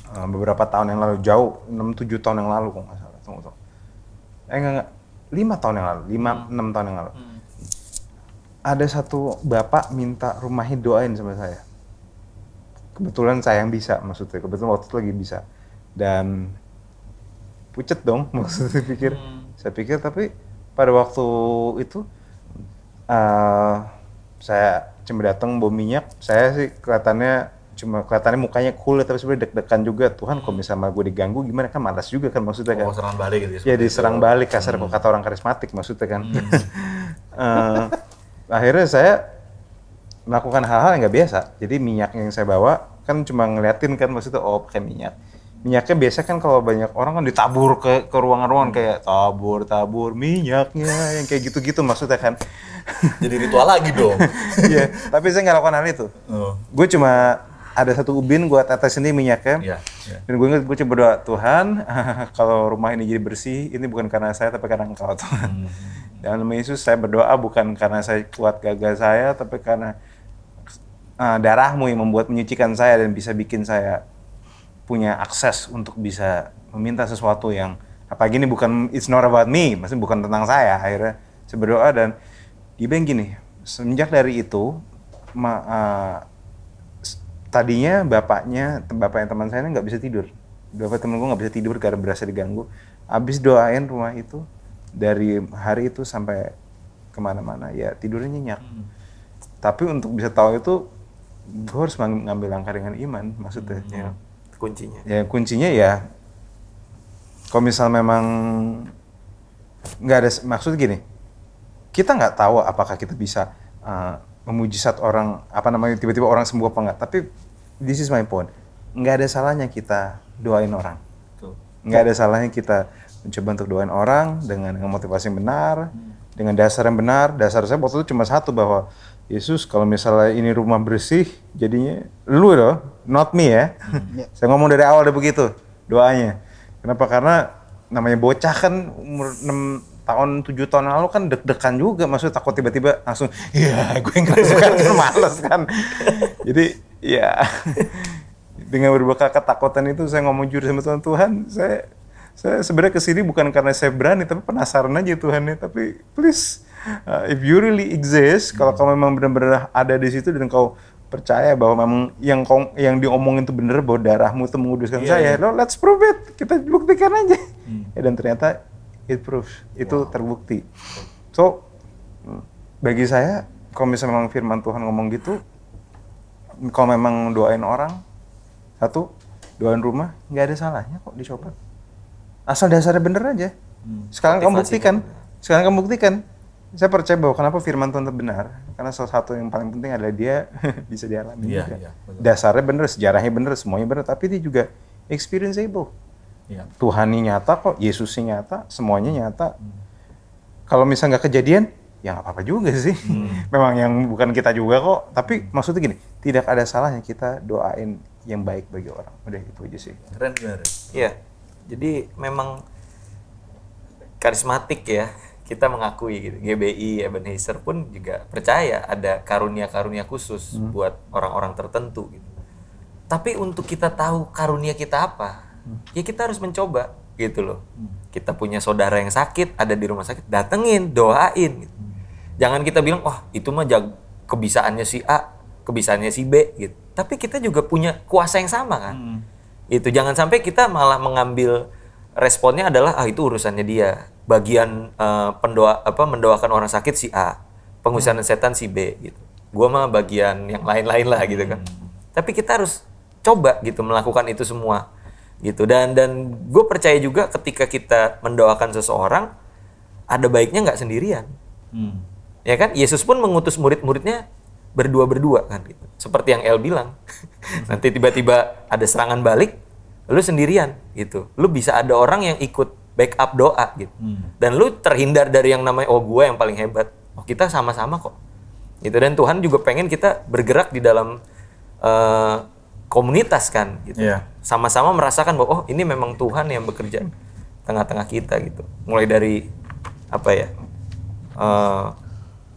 Eh, beberapa tahun yang lalu jauh 6 7 tahun yang lalu kok nggak salah tunggu tunggu eh enggak, enggak 5 tahun yang lalu 5 hmm. tahun yang lalu hmm. ada satu bapak minta rumahnya doain sama saya kebetulan saya yang bisa maksudnya kebetulan waktu itu lagi bisa dan pucet dong maksudnya pikir hmm. saya pikir tapi pada waktu itu uh, saya cuma datang bom minyak saya sih kelihatannya cuma kelihatannya mukanya cool tapi sebenarnya deg-degan juga Tuhan kalau misalnya gue diganggu gimana kan malas juga kan maksudnya kan oh, serang balik gitu ya iya, diserang itu. balik kasar hmm. kata orang karismatik maksudnya kan hmm. uh, akhirnya saya melakukan hal-hal yang gak biasa jadi minyak yang saya bawa kan cuma ngeliatin kan maksudnya oh pakai minyak minyaknya biasa kan kalau banyak orang kan ditabur ke ke ruangan-ruangan kayak tabur tabur minyaknya yang kayak gitu-gitu maksudnya kan jadi ritual lagi dong iya tapi saya nggak lakukan hal itu oh. gue cuma ada satu ubin gue tetes ini minyaknya. Yeah, yeah. Dan gue inget gue coba doa Tuhan, kalau rumah ini jadi bersih, ini bukan karena saya tapi karena Engkau Tuhan. Mm -hmm. Dalam nama Yesus saya berdoa bukan karena saya kuat gagah saya, tapi karena uh, darahmu yang membuat menyucikan saya dan bisa bikin saya punya akses untuk bisa meminta sesuatu yang apa gini bukan it's not about me, maksudnya bukan tentang saya. Akhirnya saya berdoa dan dia bilang gini, semenjak dari itu ma, uh, tadinya bapaknya bapaknya teman saya nggak bisa tidur bapak temen gue nggak bisa tidur karena berasa diganggu abis doain rumah itu dari hari itu sampai kemana-mana ya tidurnya nyenyak hmm. tapi untuk bisa tahu itu gue harus ngambil langkah dengan iman maksudnya hmm. ya. kuncinya ya kuncinya ya kalau misal memang nggak ada maksud gini kita nggak tahu apakah kita bisa uh, mujizat orang apa namanya tiba-tiba orang sembuh apa enggak tapi this is my point nggak ada salahnya kita doain orang nggak ada salahnya kita mencoba untuk doain orang dengan, motivasi yang benar dengan dasar yang benar dasar saya waktu itu cuma satu bahwa Yesus kalau misalnya ini rumah bersih jadinya lu loh not me ya, ya. saya ngomong dari awal udah begitu doanya kenapa karena namanya bocah kan umur 6 tahun tujuh tahun lalu kan deg-degan juga maksudnya takut tiba-tiba langsung ya gue ngerasukan kan males kan jadi ya dengan berbagai ketakutan itu saya ngomong jujur sama Tuhan Tuhan saya saya sebenarnya kesini bukan karena saya berani tapi penasaran aja Tuhan ya tapi please uh, if you really exist kalau kamu memang benar-benar ada di situ dan kau percaya bahwa memang yang kong, yang diomongin itu bener bahwa darahmu itu menguduskan yeah, saya. Yeah. Lo let's prove it. Kita buktikan aja. Hmm. Ya, dan ternyata It proves. Itu wow. terbukti. So, bagi saya, kalau misalnya memang firman Tuhan ngomong gitu, kalau memang doain orang, satu, doain rumah, nggak ada salahnya kok dicoba. Asal dasarnya bener aja. Hmm. Sekarang kamu buktikan. Sekarang kamu buktikan. Saya percaya bahwa kenapa firman Tuhan itu benar. Karena salah satu yang paling penting adalah dia bisa dialami. Yeah, juga. Iya, dasarnya bener, sejarahnya bener, semuanya bener. Tapi dia juga experienceable. Ya. Tuhan ini nyata kok, Yesus ini nyata, semuanya nyata. Hmm. Kalau misalnya nggak kejadian, ya nggak apa-apa juga sih. Hmm. Memang yang bukan kita juga kok. Tapi hmm. maksudnya gini, tidak ada salahnya kita doain yang baik bagi orang. Udah itu aja sih. Keren bener. Iya. Jadi memang karismatik ya kita mengakui gitu. GBI Ebenezer pun juga percaya ada karunia-karunia khusus hmm. buat orang-orang tertentu gitu. Tapi untuk kita tahu karunia kita apa, hmm. ya kita harus mencoba gitu loh hmm. kita punya saudara yang sakit ada di rumah sakit datengin doain gitu. hmm. jangan kita bilang wah oh, itu mah jag kebisaannya si A kebisaannya si B gitu tapi kita juga punya kuasa yang sama kan hmm. itu jangan sampai kita malah mengambil responnya adalah ah itu urusannya dia bagian uh, pendoa apa mendoakan orang sakit si A pengusiran hmm. setan si B gitu gua mah bagian yang lain-lain lah gitu kan hmm. tapi kita harus coba gitu melakukan itu semua gitu dan dan gue percaya juga ketika kita mendoakan seseorang ada baiknya nggak sendirian hmm. ya kan Yesus pun mengutus murid-muridnya berdua berdua kan gitu seperti yang El bilang nanti tiba-tiba ada serangan balik lu sendirian gitu lu bisa ada orang yang ikut backup doa gitu hmm. dan lu terhindar dari yang namanya oh gue yang paling hebat oh kita sama-sama kok gitu dan Tuhan juga pengen kita bergerak di dalam uh, komunitas kan gitu yeah sama-sama merasakan bahwa oh ini memang Tuhan yang bekerja tengah-tengah kita gitu. Mulai dari apa ya?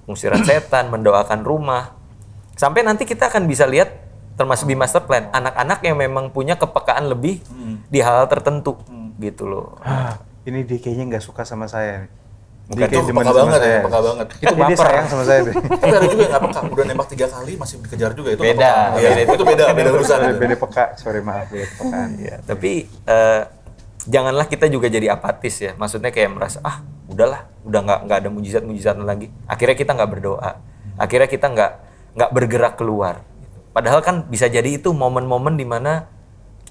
Uh, setan, mendoakan rumah. Sampai nanti kita akan bisa lihat termasuk di master plan anak-anak yang memang punya kepekaan lebih hmm. di hal, tertentu hmm. gitu loh. Ah, ini dia kayaknya nggak suka sama saya. Bukan itu peka banget ya, peka banget. Itu baper. sayang sama saya. Tapi ada juga yang gak peka, udah nembak tiga kali masih dikejar juga itu. Beda, ya, beda itu beda, beda urusan. Beda peka, sorry maaf ya kepekaan. Hmm. Ya, tapi uh, janganlah kita juga jadi apatis ya. Maksudnya kayak merasa ah udahlah, udah gak, nggak ada mujizat mujizat lagi. Akhirnya kita gak berdoa. Akhirnya kita gak, nggak bergerak keluar. Padahal kan bisa jadi itu momen-momen di mana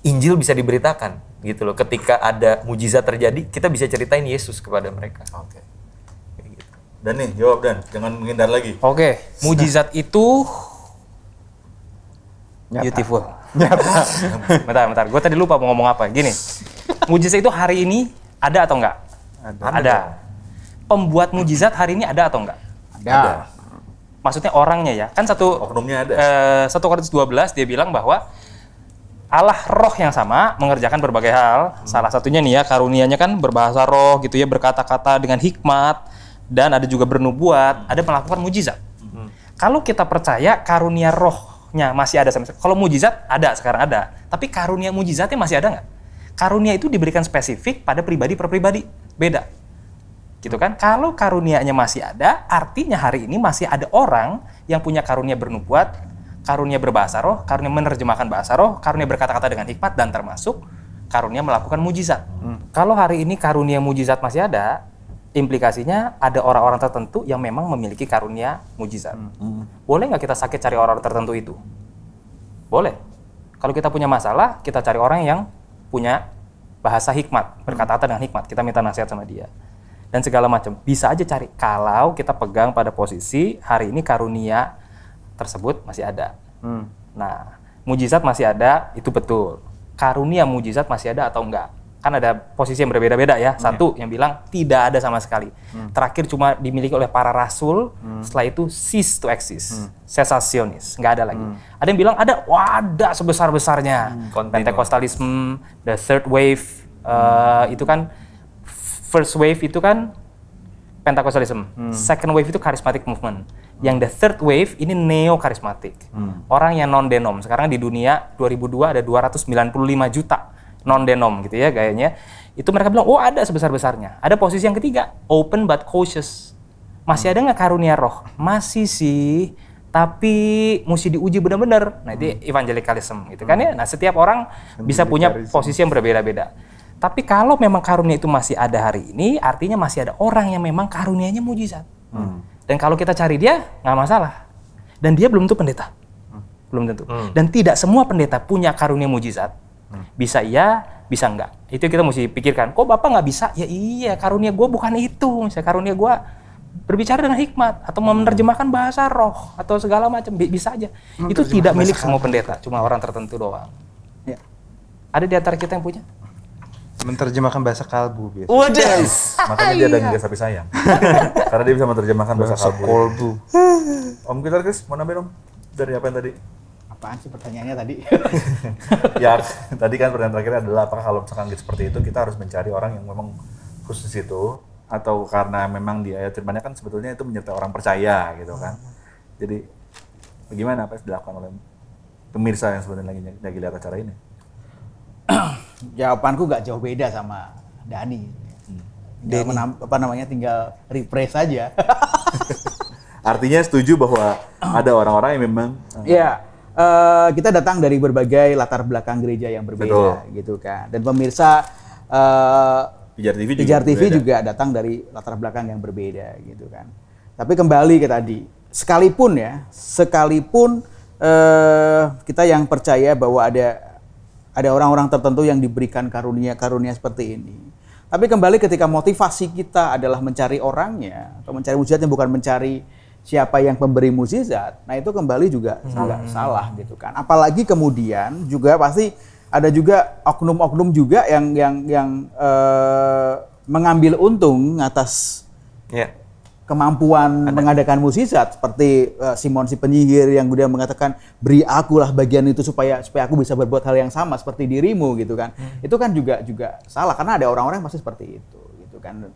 Injil bisa diberitakan gitu loh. Ketika ada mujizat terjadi, kita bisa ceritain Yesus kepada mereka. Oke. Okay. Dan nih, jawab Dan, jangan menghindar lagi. Oke, okay. mujizat nah. itu Nyata. beautiful. Nyata. bentar, bentar. Gue tadi lupa mau ngomong apa. Gini, mujizat itu hari ini ada atau enggak? Ada. ada. Pembuat mujizat hari ini ada atau enggak? Ada. ada. Maksudnya orangnya ya. Kan satu oknumnya ada. Eh, 1 dua belas dia bilang bahwa Allah roh yang sama mengerjakan berbagai hal. Hmm. Salah satunya nih ya karunianya kan berbahasa roh gitu ya, berkata-kata dengan hikmat dan ada juga bernubuat, ada melakukan mujizat. Hmm. Kalau kita percaya karunia rohnya masih ada sama kalau mujizat ada sekarang ada, tapi karunia mujizatnya masih ada nggak? Karunia itu diberikan spesifik pada pribadi per pribadi, beda. Gitu kan? Kalau karunianya masih ada, artinya hari ini masih ada orang yang punya karunia bernubuat, karunia berbahasa roh, karunia menerjemahkan bahasa roh, karunia berkata-kata dengan hikmat dan termasuk karunia melakukan mujizat. Hmm. Kalau hari ini karunia mujizat masih ada, implikasinya ada orang-orang tertentu yang memang memiliki karunia mujizat. Hmm. Boleh nggak kita sakit cari orang tertentu itu? Boleh. Kalau kita punya masalah, kita cari orang yang punya bahasa hikmat, berkata-kata hmm. dengan hikmat. Kita minta nasihat sama dia. Dan segala macam. Bisa aja cari kalau kita pegang pada posisi hari ini karunia tersebut masih ada. Hmm. Nah, mujizat masih ada, itu betul. Karunia mujizat masih ada atau enggak? kan ada posisi yang berbeda-beda ya. Iya. Satu yeah. yang bilang tidak ada sama sekali. Hmm. Terakhir cuma dimiliki oleh para rasul. Hmm. Setelah itu cease to exist, hmm. sensasionis, nggak ada lagi. Hmm. Ada yang bilang ada, wadah sebesar besarnya. Hmm. Pentecostalism, the third wave uh, hmm. uh, itu kan first wave itu kan Pentecostalism, hmm. second wave itu charismatic movement. Hmm. Yang the third wave ini neo karismatik. Hmm. Orang yang non denom. Sekarang di dunia 2002 ada 295 juta non denom gitu ya gayanya itu mereka bilang oh ada sebesar besarnya ada posisi yang ketiga open but cautious masih ada nggak karunia roh masih sih tapi mesti diuji benar-benar nah itu hmm. evangelicalism gitu kan ya nah setiap orang bisa punya posisi yang berbeda-beda tapi kalau memang karunia itu masih ada hari ini artinya masih ada orang yang memang karunianya mujizat hmm. dan kalau kita cari dia nggak masalah dan dia belum tentu pendeta hmm. belum tentu. Hmm. Dan tidak semua pendeta punya karunia mujizat. Bisa iya, bisa enggak. Itu kita mesti pikirkan. Kok Bapak nggak bisa? Ya iya, karunia gue bukan itu. Misalnya karunia gue berbicara dengan hikmat atau menerjemahkan bahasa roh atau segala macam bisa aja. Itu tidak milik semua pendeta, cuma orang tertentu doang. Ya. Ada di antara kita yang punya? Menerjemahkan bahasa kalbu biasanya. Waduh. Iya. Yes. Makanya dia ada yang sapi sayang. Karena dia bisa menerjemahkan bahasa, kalbu. Om kita Chris, mau nambahin Om? Dari apa yang tadi? apaan sih pertanyaannya tadi? ya, tadi kan pertanyaan terakhir adalah apakah kalau misalkan gitu seperti itu kita harus mencari orang yang memang khusus itu atau karena memang di ayat firmannya kan sebetulnya itu menyertai orang percaya gitu kan. Jadi bagaimana apa yang dilakukan oleh pemirsa yang sebenarnya lagi, lagi lihat acara ini? Jawabanku nggak jauh beda sama Dani. Hmm. Tinggal apa namanya tinggal refresh saja. Artinya setuju bahwa ada orang-orang yang memang. Iya. Eh, kita datang dari berbagai latar belakang gereja yang berbeda Betul. gitu kan. Dan pemirsa uh, Pijar TV, juga, TV juga datang dari latar belakang yang berbeda gitu kan. Tapi kembali ke tadi, sekalipun ya, sekalipun uh, kita yang percaya bahwa ada ada orang-orang tertentu yang diberikan karunia-karunia seperti ini. Tapi kembali ketika motivasi kita adalah mencari orangnya atau mencari wujudnya bukan mencari siapa yang pemberi mukjizat, nah itu kembali juga hmm. salah, gitu kan. Apalagi kemudian juga pasti ada juga oknum-oknum juga yang yang yang eh, mengambil untung atas yeah. kemampuan ada. mengadakan mukjizat seperti eh, Simon si penyihir yang kemudian mengatakan beri aku lah bagian itu supaya supaya aku bisa berbuat hal yang sama seperti dirimu gitu kan. Hmm. Itu kan juga juga salah karena ada orang-orang yang pasti seperti itu gitu kan.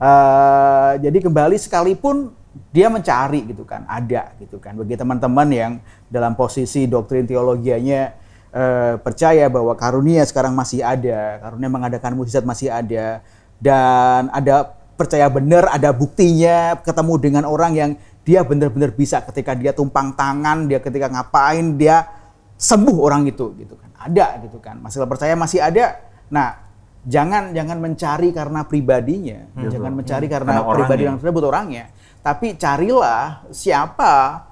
Uh, jadi kembali sekalipun dia mencari gitu kan, ada gitu kan. Bagi teman-teman yang dalam posisi doktrin teologianya eh, percaya bahwa karunia sekarang masih ada, karunia mengadakan mujizat masih ada dan ada percaya benar, ada buktinya, ketemu dengan orang yang dia benar-benar bisa ketika dia tumpang tangan, dia ketika ngapain dia sembuh orang itu gitu kan. Ada gitu kan. Masalah percaya masih ada. Nah, jangan jangan mencari karena pribadinya, hmm. jangan mencari hmm. karena, karena pribadi yang tersebut orangnya tapi carilah siapa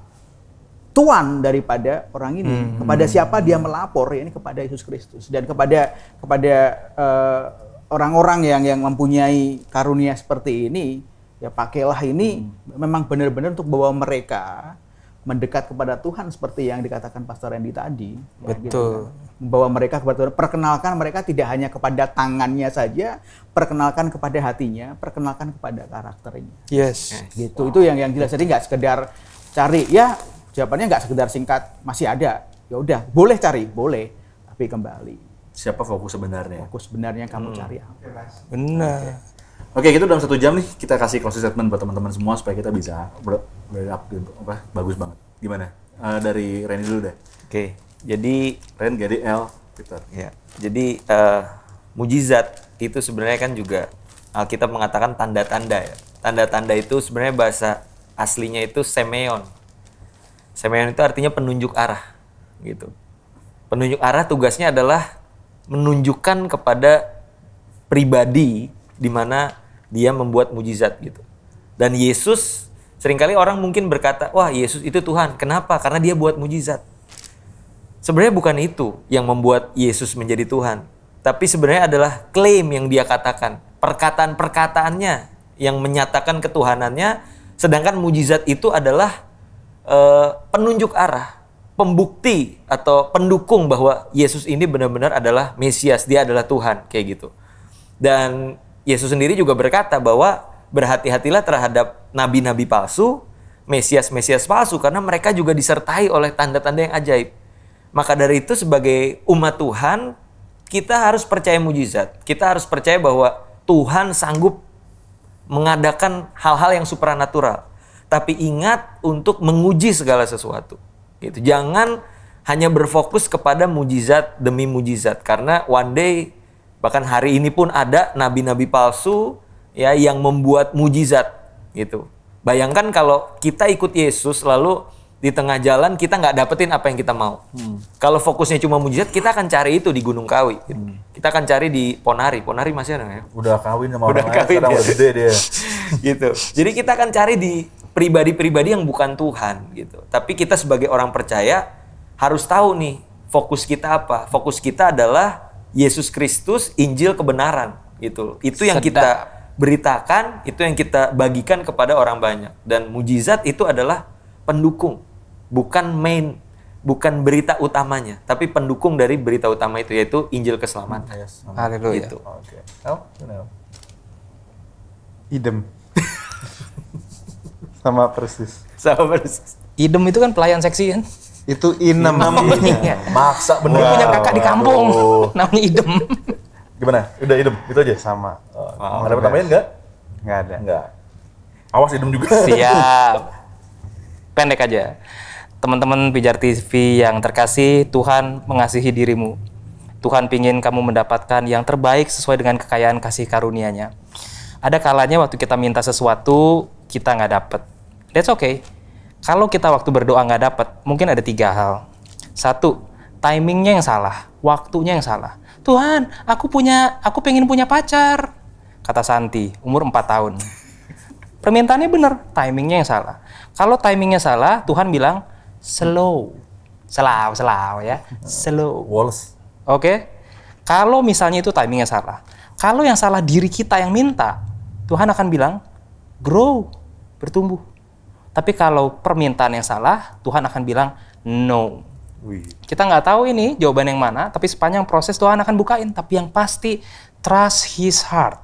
tuan daripada orang ini hmm. kepada hmm, siapa dia hmm. melapor ya ini kepada Yesus Kristus dan kepada kepada orang eh, orang-orang yang yang mempunyai karunia seperti ini ya pakailah ini hmm. memang benar-benar untuk bawa mereka mendekat kepada Tuhan seperti yang dikatakan Pastor Randy tadi. Ya, Gitu, kan. mereka kepada Tuhan. Perkenalkan mereka tidak hanya kepada tangannya saja, perkenalkan kepada hatinya, perkenalkan kepada karakternya. Yes. yes. Gitu. Wow. Itu yang yang jelas. Jadi nggak sekedar cari. Ya jawabannya nggak sekedar singkat. Masih ada. Ya udah, boleh cari, boleh. Tapi kembali. Siapa fokus sebenarnya? Fokus sebenarnya kamu hmm. cari apa? Benar. Okay. Oke, kita dalam satu jam nih kita kasih closing statement buat teman-teman semua supaya kita bisa ber, up, apa bagus banget. Gimana? Uh, dari Ren dulu deh. Oke, okay, jadi Ren jadi L Peter. Ya, jadi uh, mujizat itu sebenarnya kan juga kita mengatakan tanda-tanda ya. Tanda-tanda itu sebenarnya bahasa aslinya itu semeon. Semeon itu artinya penunjuk arah gitu. Penunjuk arah tugasnya adalah menunjukkan kepada pribadi di mana dia membuat mujizat gitu. Dan Yesus seringkali orang mungkin berkata, "Wah, Yesus itu Tuhan." Kenapa? Karena dia buat mujizat. Sebenarnya bukan itu yang membuat Yesus menjadi Tuhan, tapi sebenarnya adalah klaim yang dia katakan, perkataan-perkataannya yang menyatakan ketuhanannya, sedangkan mujizat itu adalah e, penunjuk arah, pembukti atau pendukung bahwa Yesus ini benar-benar adalah Mesias, dia adalah Tuhan, kayak gitu. Dan Yesus sendiri juga berkata bahwa berhati-hatilah terhadap nabi-nabi palsu, mesias-mesias palsu karena mereka juga disertai oleh tanda-tanda yang ajaib. Maka dari itu sebagai umat Tuhan, kita harus percaya mujizat. Kita harus percaya bahwa Tuhan sanggup mengadakan hal-hal yang supranatural. Tapi ingat untuk menguji segala sesuatu. Gitu. Jangan hanya berfokus kepada mujizat demi mujizat karena one day Bahkan hari ini pun ada nabi-nabi palsu ya yang membuat mujizat gitu. Bayangkan kalau kita ikut Yesus lalu di tengah jalan kita nggak dapetin apa yang kita mau. Hmm. Kalau fokusnya cuma mujizat, kita akan cari itu di Gunung Kawi. Gitu. Hmm. Kita akan cari di Ponari. Ponari masih ada ya? Udah kawin sama Udah orang kawin ya? udah gede dia. gitu. Jadi kita akan cari di pribadi-pribadi yang bukan Tuhan gitu. Tapi kita sebagai orang percaya harus tahu nih fokus kita apa. Fokus kita adalah Yesus Kristus, Injil kebenaran gitu. Itu yang kita beritakan, itu yang kita bagikan kepada orang banyak. Dan mujizat itu adalah pendukung, bukan main, bukan berita utamanya, tapi pendukung dari berita utama itu yaitu Injil keselamatan. Hmm, yes. Haleluya. Gitu. okay. Oh, Idem. Sama persis. Sama persis. Idem itu kan pelayan seksi kan? Itu Inem. namanya. Iya. Maksa bener. Wow. punya kakak di kampung. Namanya Idem. Gimana? Udah Idem? Itu aja? Sama. Oh, ada pertanyaan nggak nggak ada. Enggak. Awas Idem juga. Siap. Pendek aja. Teman-teman Pijar TV yang terkasih, Tuhan mengasihi dirimu. Tuhan pingin kamu mendapatkan yang terbaik sesuai dengan kekayaan kasih karunia-Nya. Ada kalanya waktu kita minta sesuatu, kita nggak dapet. That's okay kalau kita waktu berdoa nggak dapat, mungkin ada tiga hal. Satu, timingnya yang salah, waktunya yang salah. Tuhan, aku punya, aku pengen punya pacar. Kata Santi, umur 4 tahun. Permintaannya benar, timingnya yang salah. Kalau timingnya salah, Tuhan bilang slow. Slow, slow ya. Slow. Walls. Oke. Okay? Kalau misalnya itu timingnya salah. Kalau yang salah diri kita yang minta, Tuhan akan bilang grow, bertumbuh. Tapi kalau permintaan yang salah, Tuhan akan bilang no. Kita nggak tahu ini jawaban yang mana, tapi sepanjang proses Tuhan akan bukain. Tapi yang pasti, trust His heart.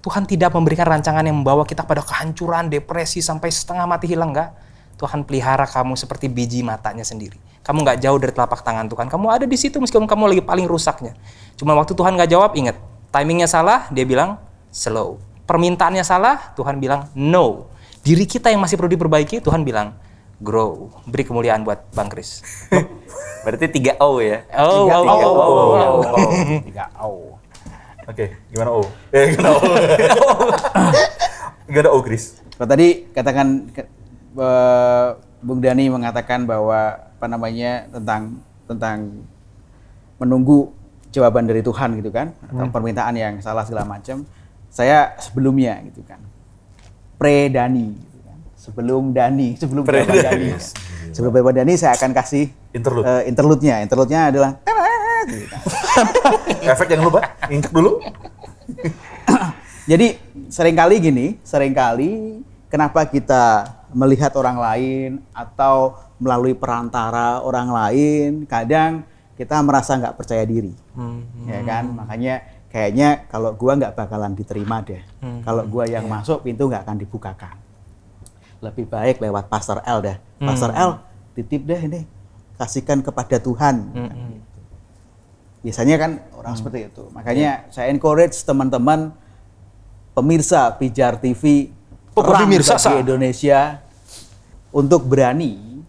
Tuhan tidak memberikan rancangan yang membawa kita pada kehancuran, depresi, sampai setengah mati hilang, nggak. Tuhan pelihara kamu seperti biji matanya sendiri. Kamu nggak jauh dari telapak tangan Tuhan. Kamu ada di situ meskipun kamu lagi paling rusaknya. Cuma waktu Tuhan nggak jawab, ingat. Timingnya salah, dia bilang slow. Permintaannya salah, Tuhan bilang no diri kita yang masih perlu diperbaiki, Tuhan bilang, grow, beri kemuliaan buat Bang Kris. Berarti tiga O ya? Oh, tiga, O tiga, oh, oh, O. Oke, gimana O? Eh, gimana O? Gak ada O, Kris. tadi katakan Bung Dani mengatakan bahwa apa namanya tentang tentang menunggu jawaban dari Tuhan gitu kan atau hmm. permintaan yang salah segala macam saya sebelumnya gitu kan pre Dani sebelum Dani sebelum pre Dani, sebelum Bapak Dani saya akan kasih interlude uh, interlude-nya interlude-nya adalah efek yang lupa, injek dulu jadi seringkali gini seringkali kenapa kita melihat orang lain atau melalui perantara orang lain kadang kita merasa nggak percaya diri hmm, ya kan makanya kayaknya kalau gua nggak bakalan diterima deh. Hmm. Kalau gua yang yeah. masuk pintu nggak akan dibukakan. Lebih baik lewat Pastor L deh. Hmm. Pastor L titip deh ini kasihkan kepada Tuhan. Hmm. Nah, gitu. Biasanya kan orang hmm. seperti itu. Makanya yeah. saya encourage teman-teman pemirsa Pijar TV oh, di Indonesia untuk berani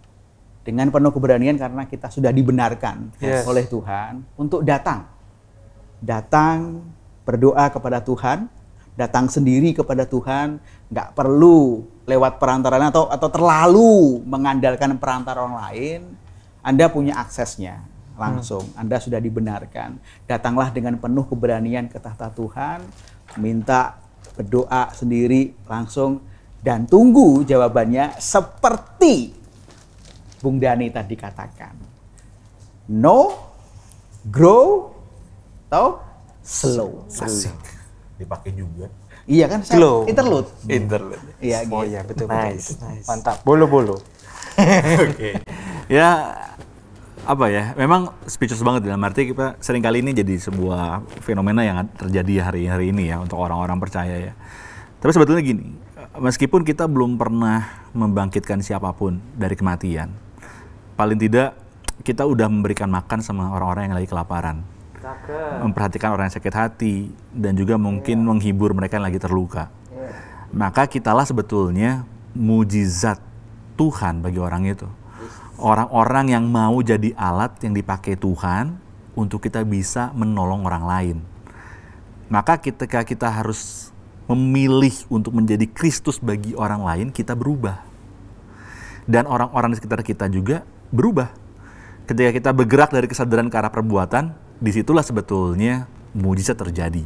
dengan penuh keberanian karena kita sudah dibenarkan yes. oleh Tuhan untuk datang datang berdoa kepada Tuhan, datang sendiri kepada Tuhan, nggak perlu lewat perantaraan atau atau terlalu mengandalkan perantara orang lain, Anda punya aksesnya langsung. Hmm. Anda sudah dibenarkan. Datanglah dengan penuh keberanian ke tahta Tuhan, minta berdoa sendiri langsung dan tunggu jawabannya seperti Bung Dani tadi katakan. No, grow, atau slow. Asik. Dipakai juga. Iya kan? Slow. Interlude. Interlude. Iya, oh, gitu. Oh iya, betul, betul. Nice, nice. Mantap. Bolo-bolo. Oke. okay. Ya apa ya memang speechless banget dalam arti kita sering kali ini jadi sebuah fenomena yang terjadi hari-hari ini ya untuk orang-orang percaya ya tapi sebetulnya gini meskipun kita belum pernah membangkitkan siapapun dari kematian paling tidak kita udah memberikan makan sama orang-orang yang lagi kelaparan memperhatikan orang yang sakit hati dan juga iya. mungkin yeah. menghibur mereka yang lagi terluka. Yeah. Maka kitalah sebetulnya mujizat Tuhan bagi orang itu. Orang-orang yang mau jadi alat yang dipakai Tuhan untuk kita bisa menolong orang lain. Maka ketika kita harus memilih untuk menjadi Kristus bagi orang lain, kita berubah. Dan orang-orang di sekitar kita juga berubah. Ketika kita bergerak dari kesadaran ke arah perbuatan, disitulah sebetulnya mujizat terjadi.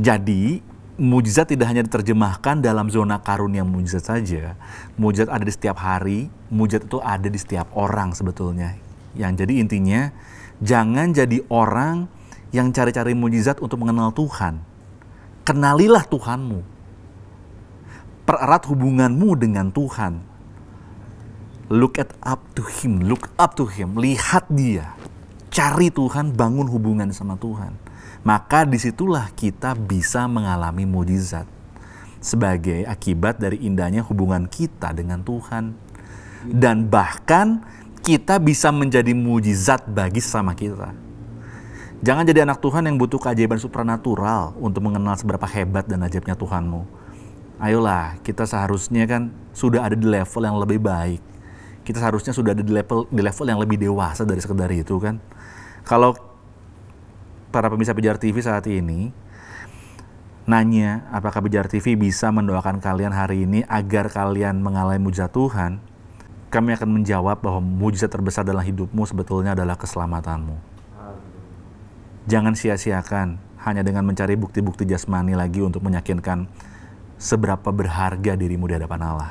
Jadi, mujizat tidak hanya diterjemahkan dalam zona karunia mujizat saja. Mujizat ada di setiap hari, mujizat itu ada di setiap orang sebetulnya. Yang jadi intinya, jangan jadi orang yang cari-cari mujizat untuk mengenal Tuhan. Kenalilah Tuhanmu. Pererat hubunganmu dengan Tuhan. Look at up to him, look up to him, lihat dia cari Tuhan, bangun hubungan sama Tuhan. Maka disitulah kita bisa mengalami mujizat sebagai akibat dari indahnya hubungan kita dengan Tuhan. Dan bahkan kita bisa menjadi mujizat bagi sesama kita. Jangan jadi anak Tuhan yang butuh keajaiban supranatural untuk mengenal seberapa hebat dan ajaibnya Tuhanmu. Ayolah, kita seharusnya kan sudah ada di level yang lebih baik kita seharusnya sudah ada di level di level yang lebih dewasa dari sekedar itu kan. Kalau para pemirsa Pijar TV saat ini nanya apakah Pijar TV bisa mendoakan kalian hari ini agar kalian mengalami mujizat Tuhan, kami akan menjawab bahwa mujizat terbesar dalam hidupmu sebetulnya adalah keselamatanmu. Jangan sia-siakan hanya dengan mencari bukti-bukti jasmani lagi untuk meyakinkan seberapa berharga dirimu di hadapan Allah.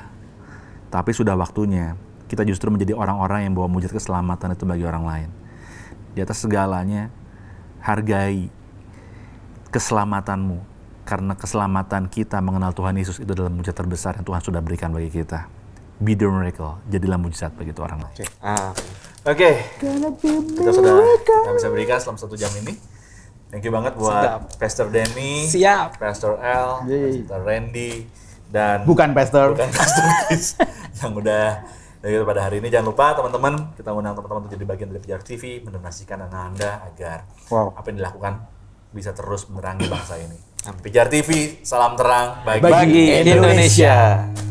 Tapi sudah waktunya kita justru menjadi orang-orang yang bawa mujizat keselamatan itu bagi orang lain. Di atas segalanya, hargai keselamatanmu. Karena keselamatan kita mengenal Tuhan Yesus itu adalah mujizat terbesar yang Tuhan sudah berikan bagi kita. Be the miracle, jadilah mujizat bagi itu orang lain. Oke, okay. Ah. okay. kita sudah kita bisa berikan selama satu jam ini. Thank you banget buat Sedap. Pastor Denny, Siap. Pastor L, Pastor Randy, dan bukan Pastor, bukan Pastor Chris yang udah jadi gitu, pada hari ini jangan lupa teman-teman kita undang teman-teman untuk jadi bagian dari Pijak TV mendonasikan dana Anda agar wow. apa yang dilakukan bisa terus menerangi bangsa ini. Pijar TV, salam terang bagi, bagi Indonesia. Indonesia.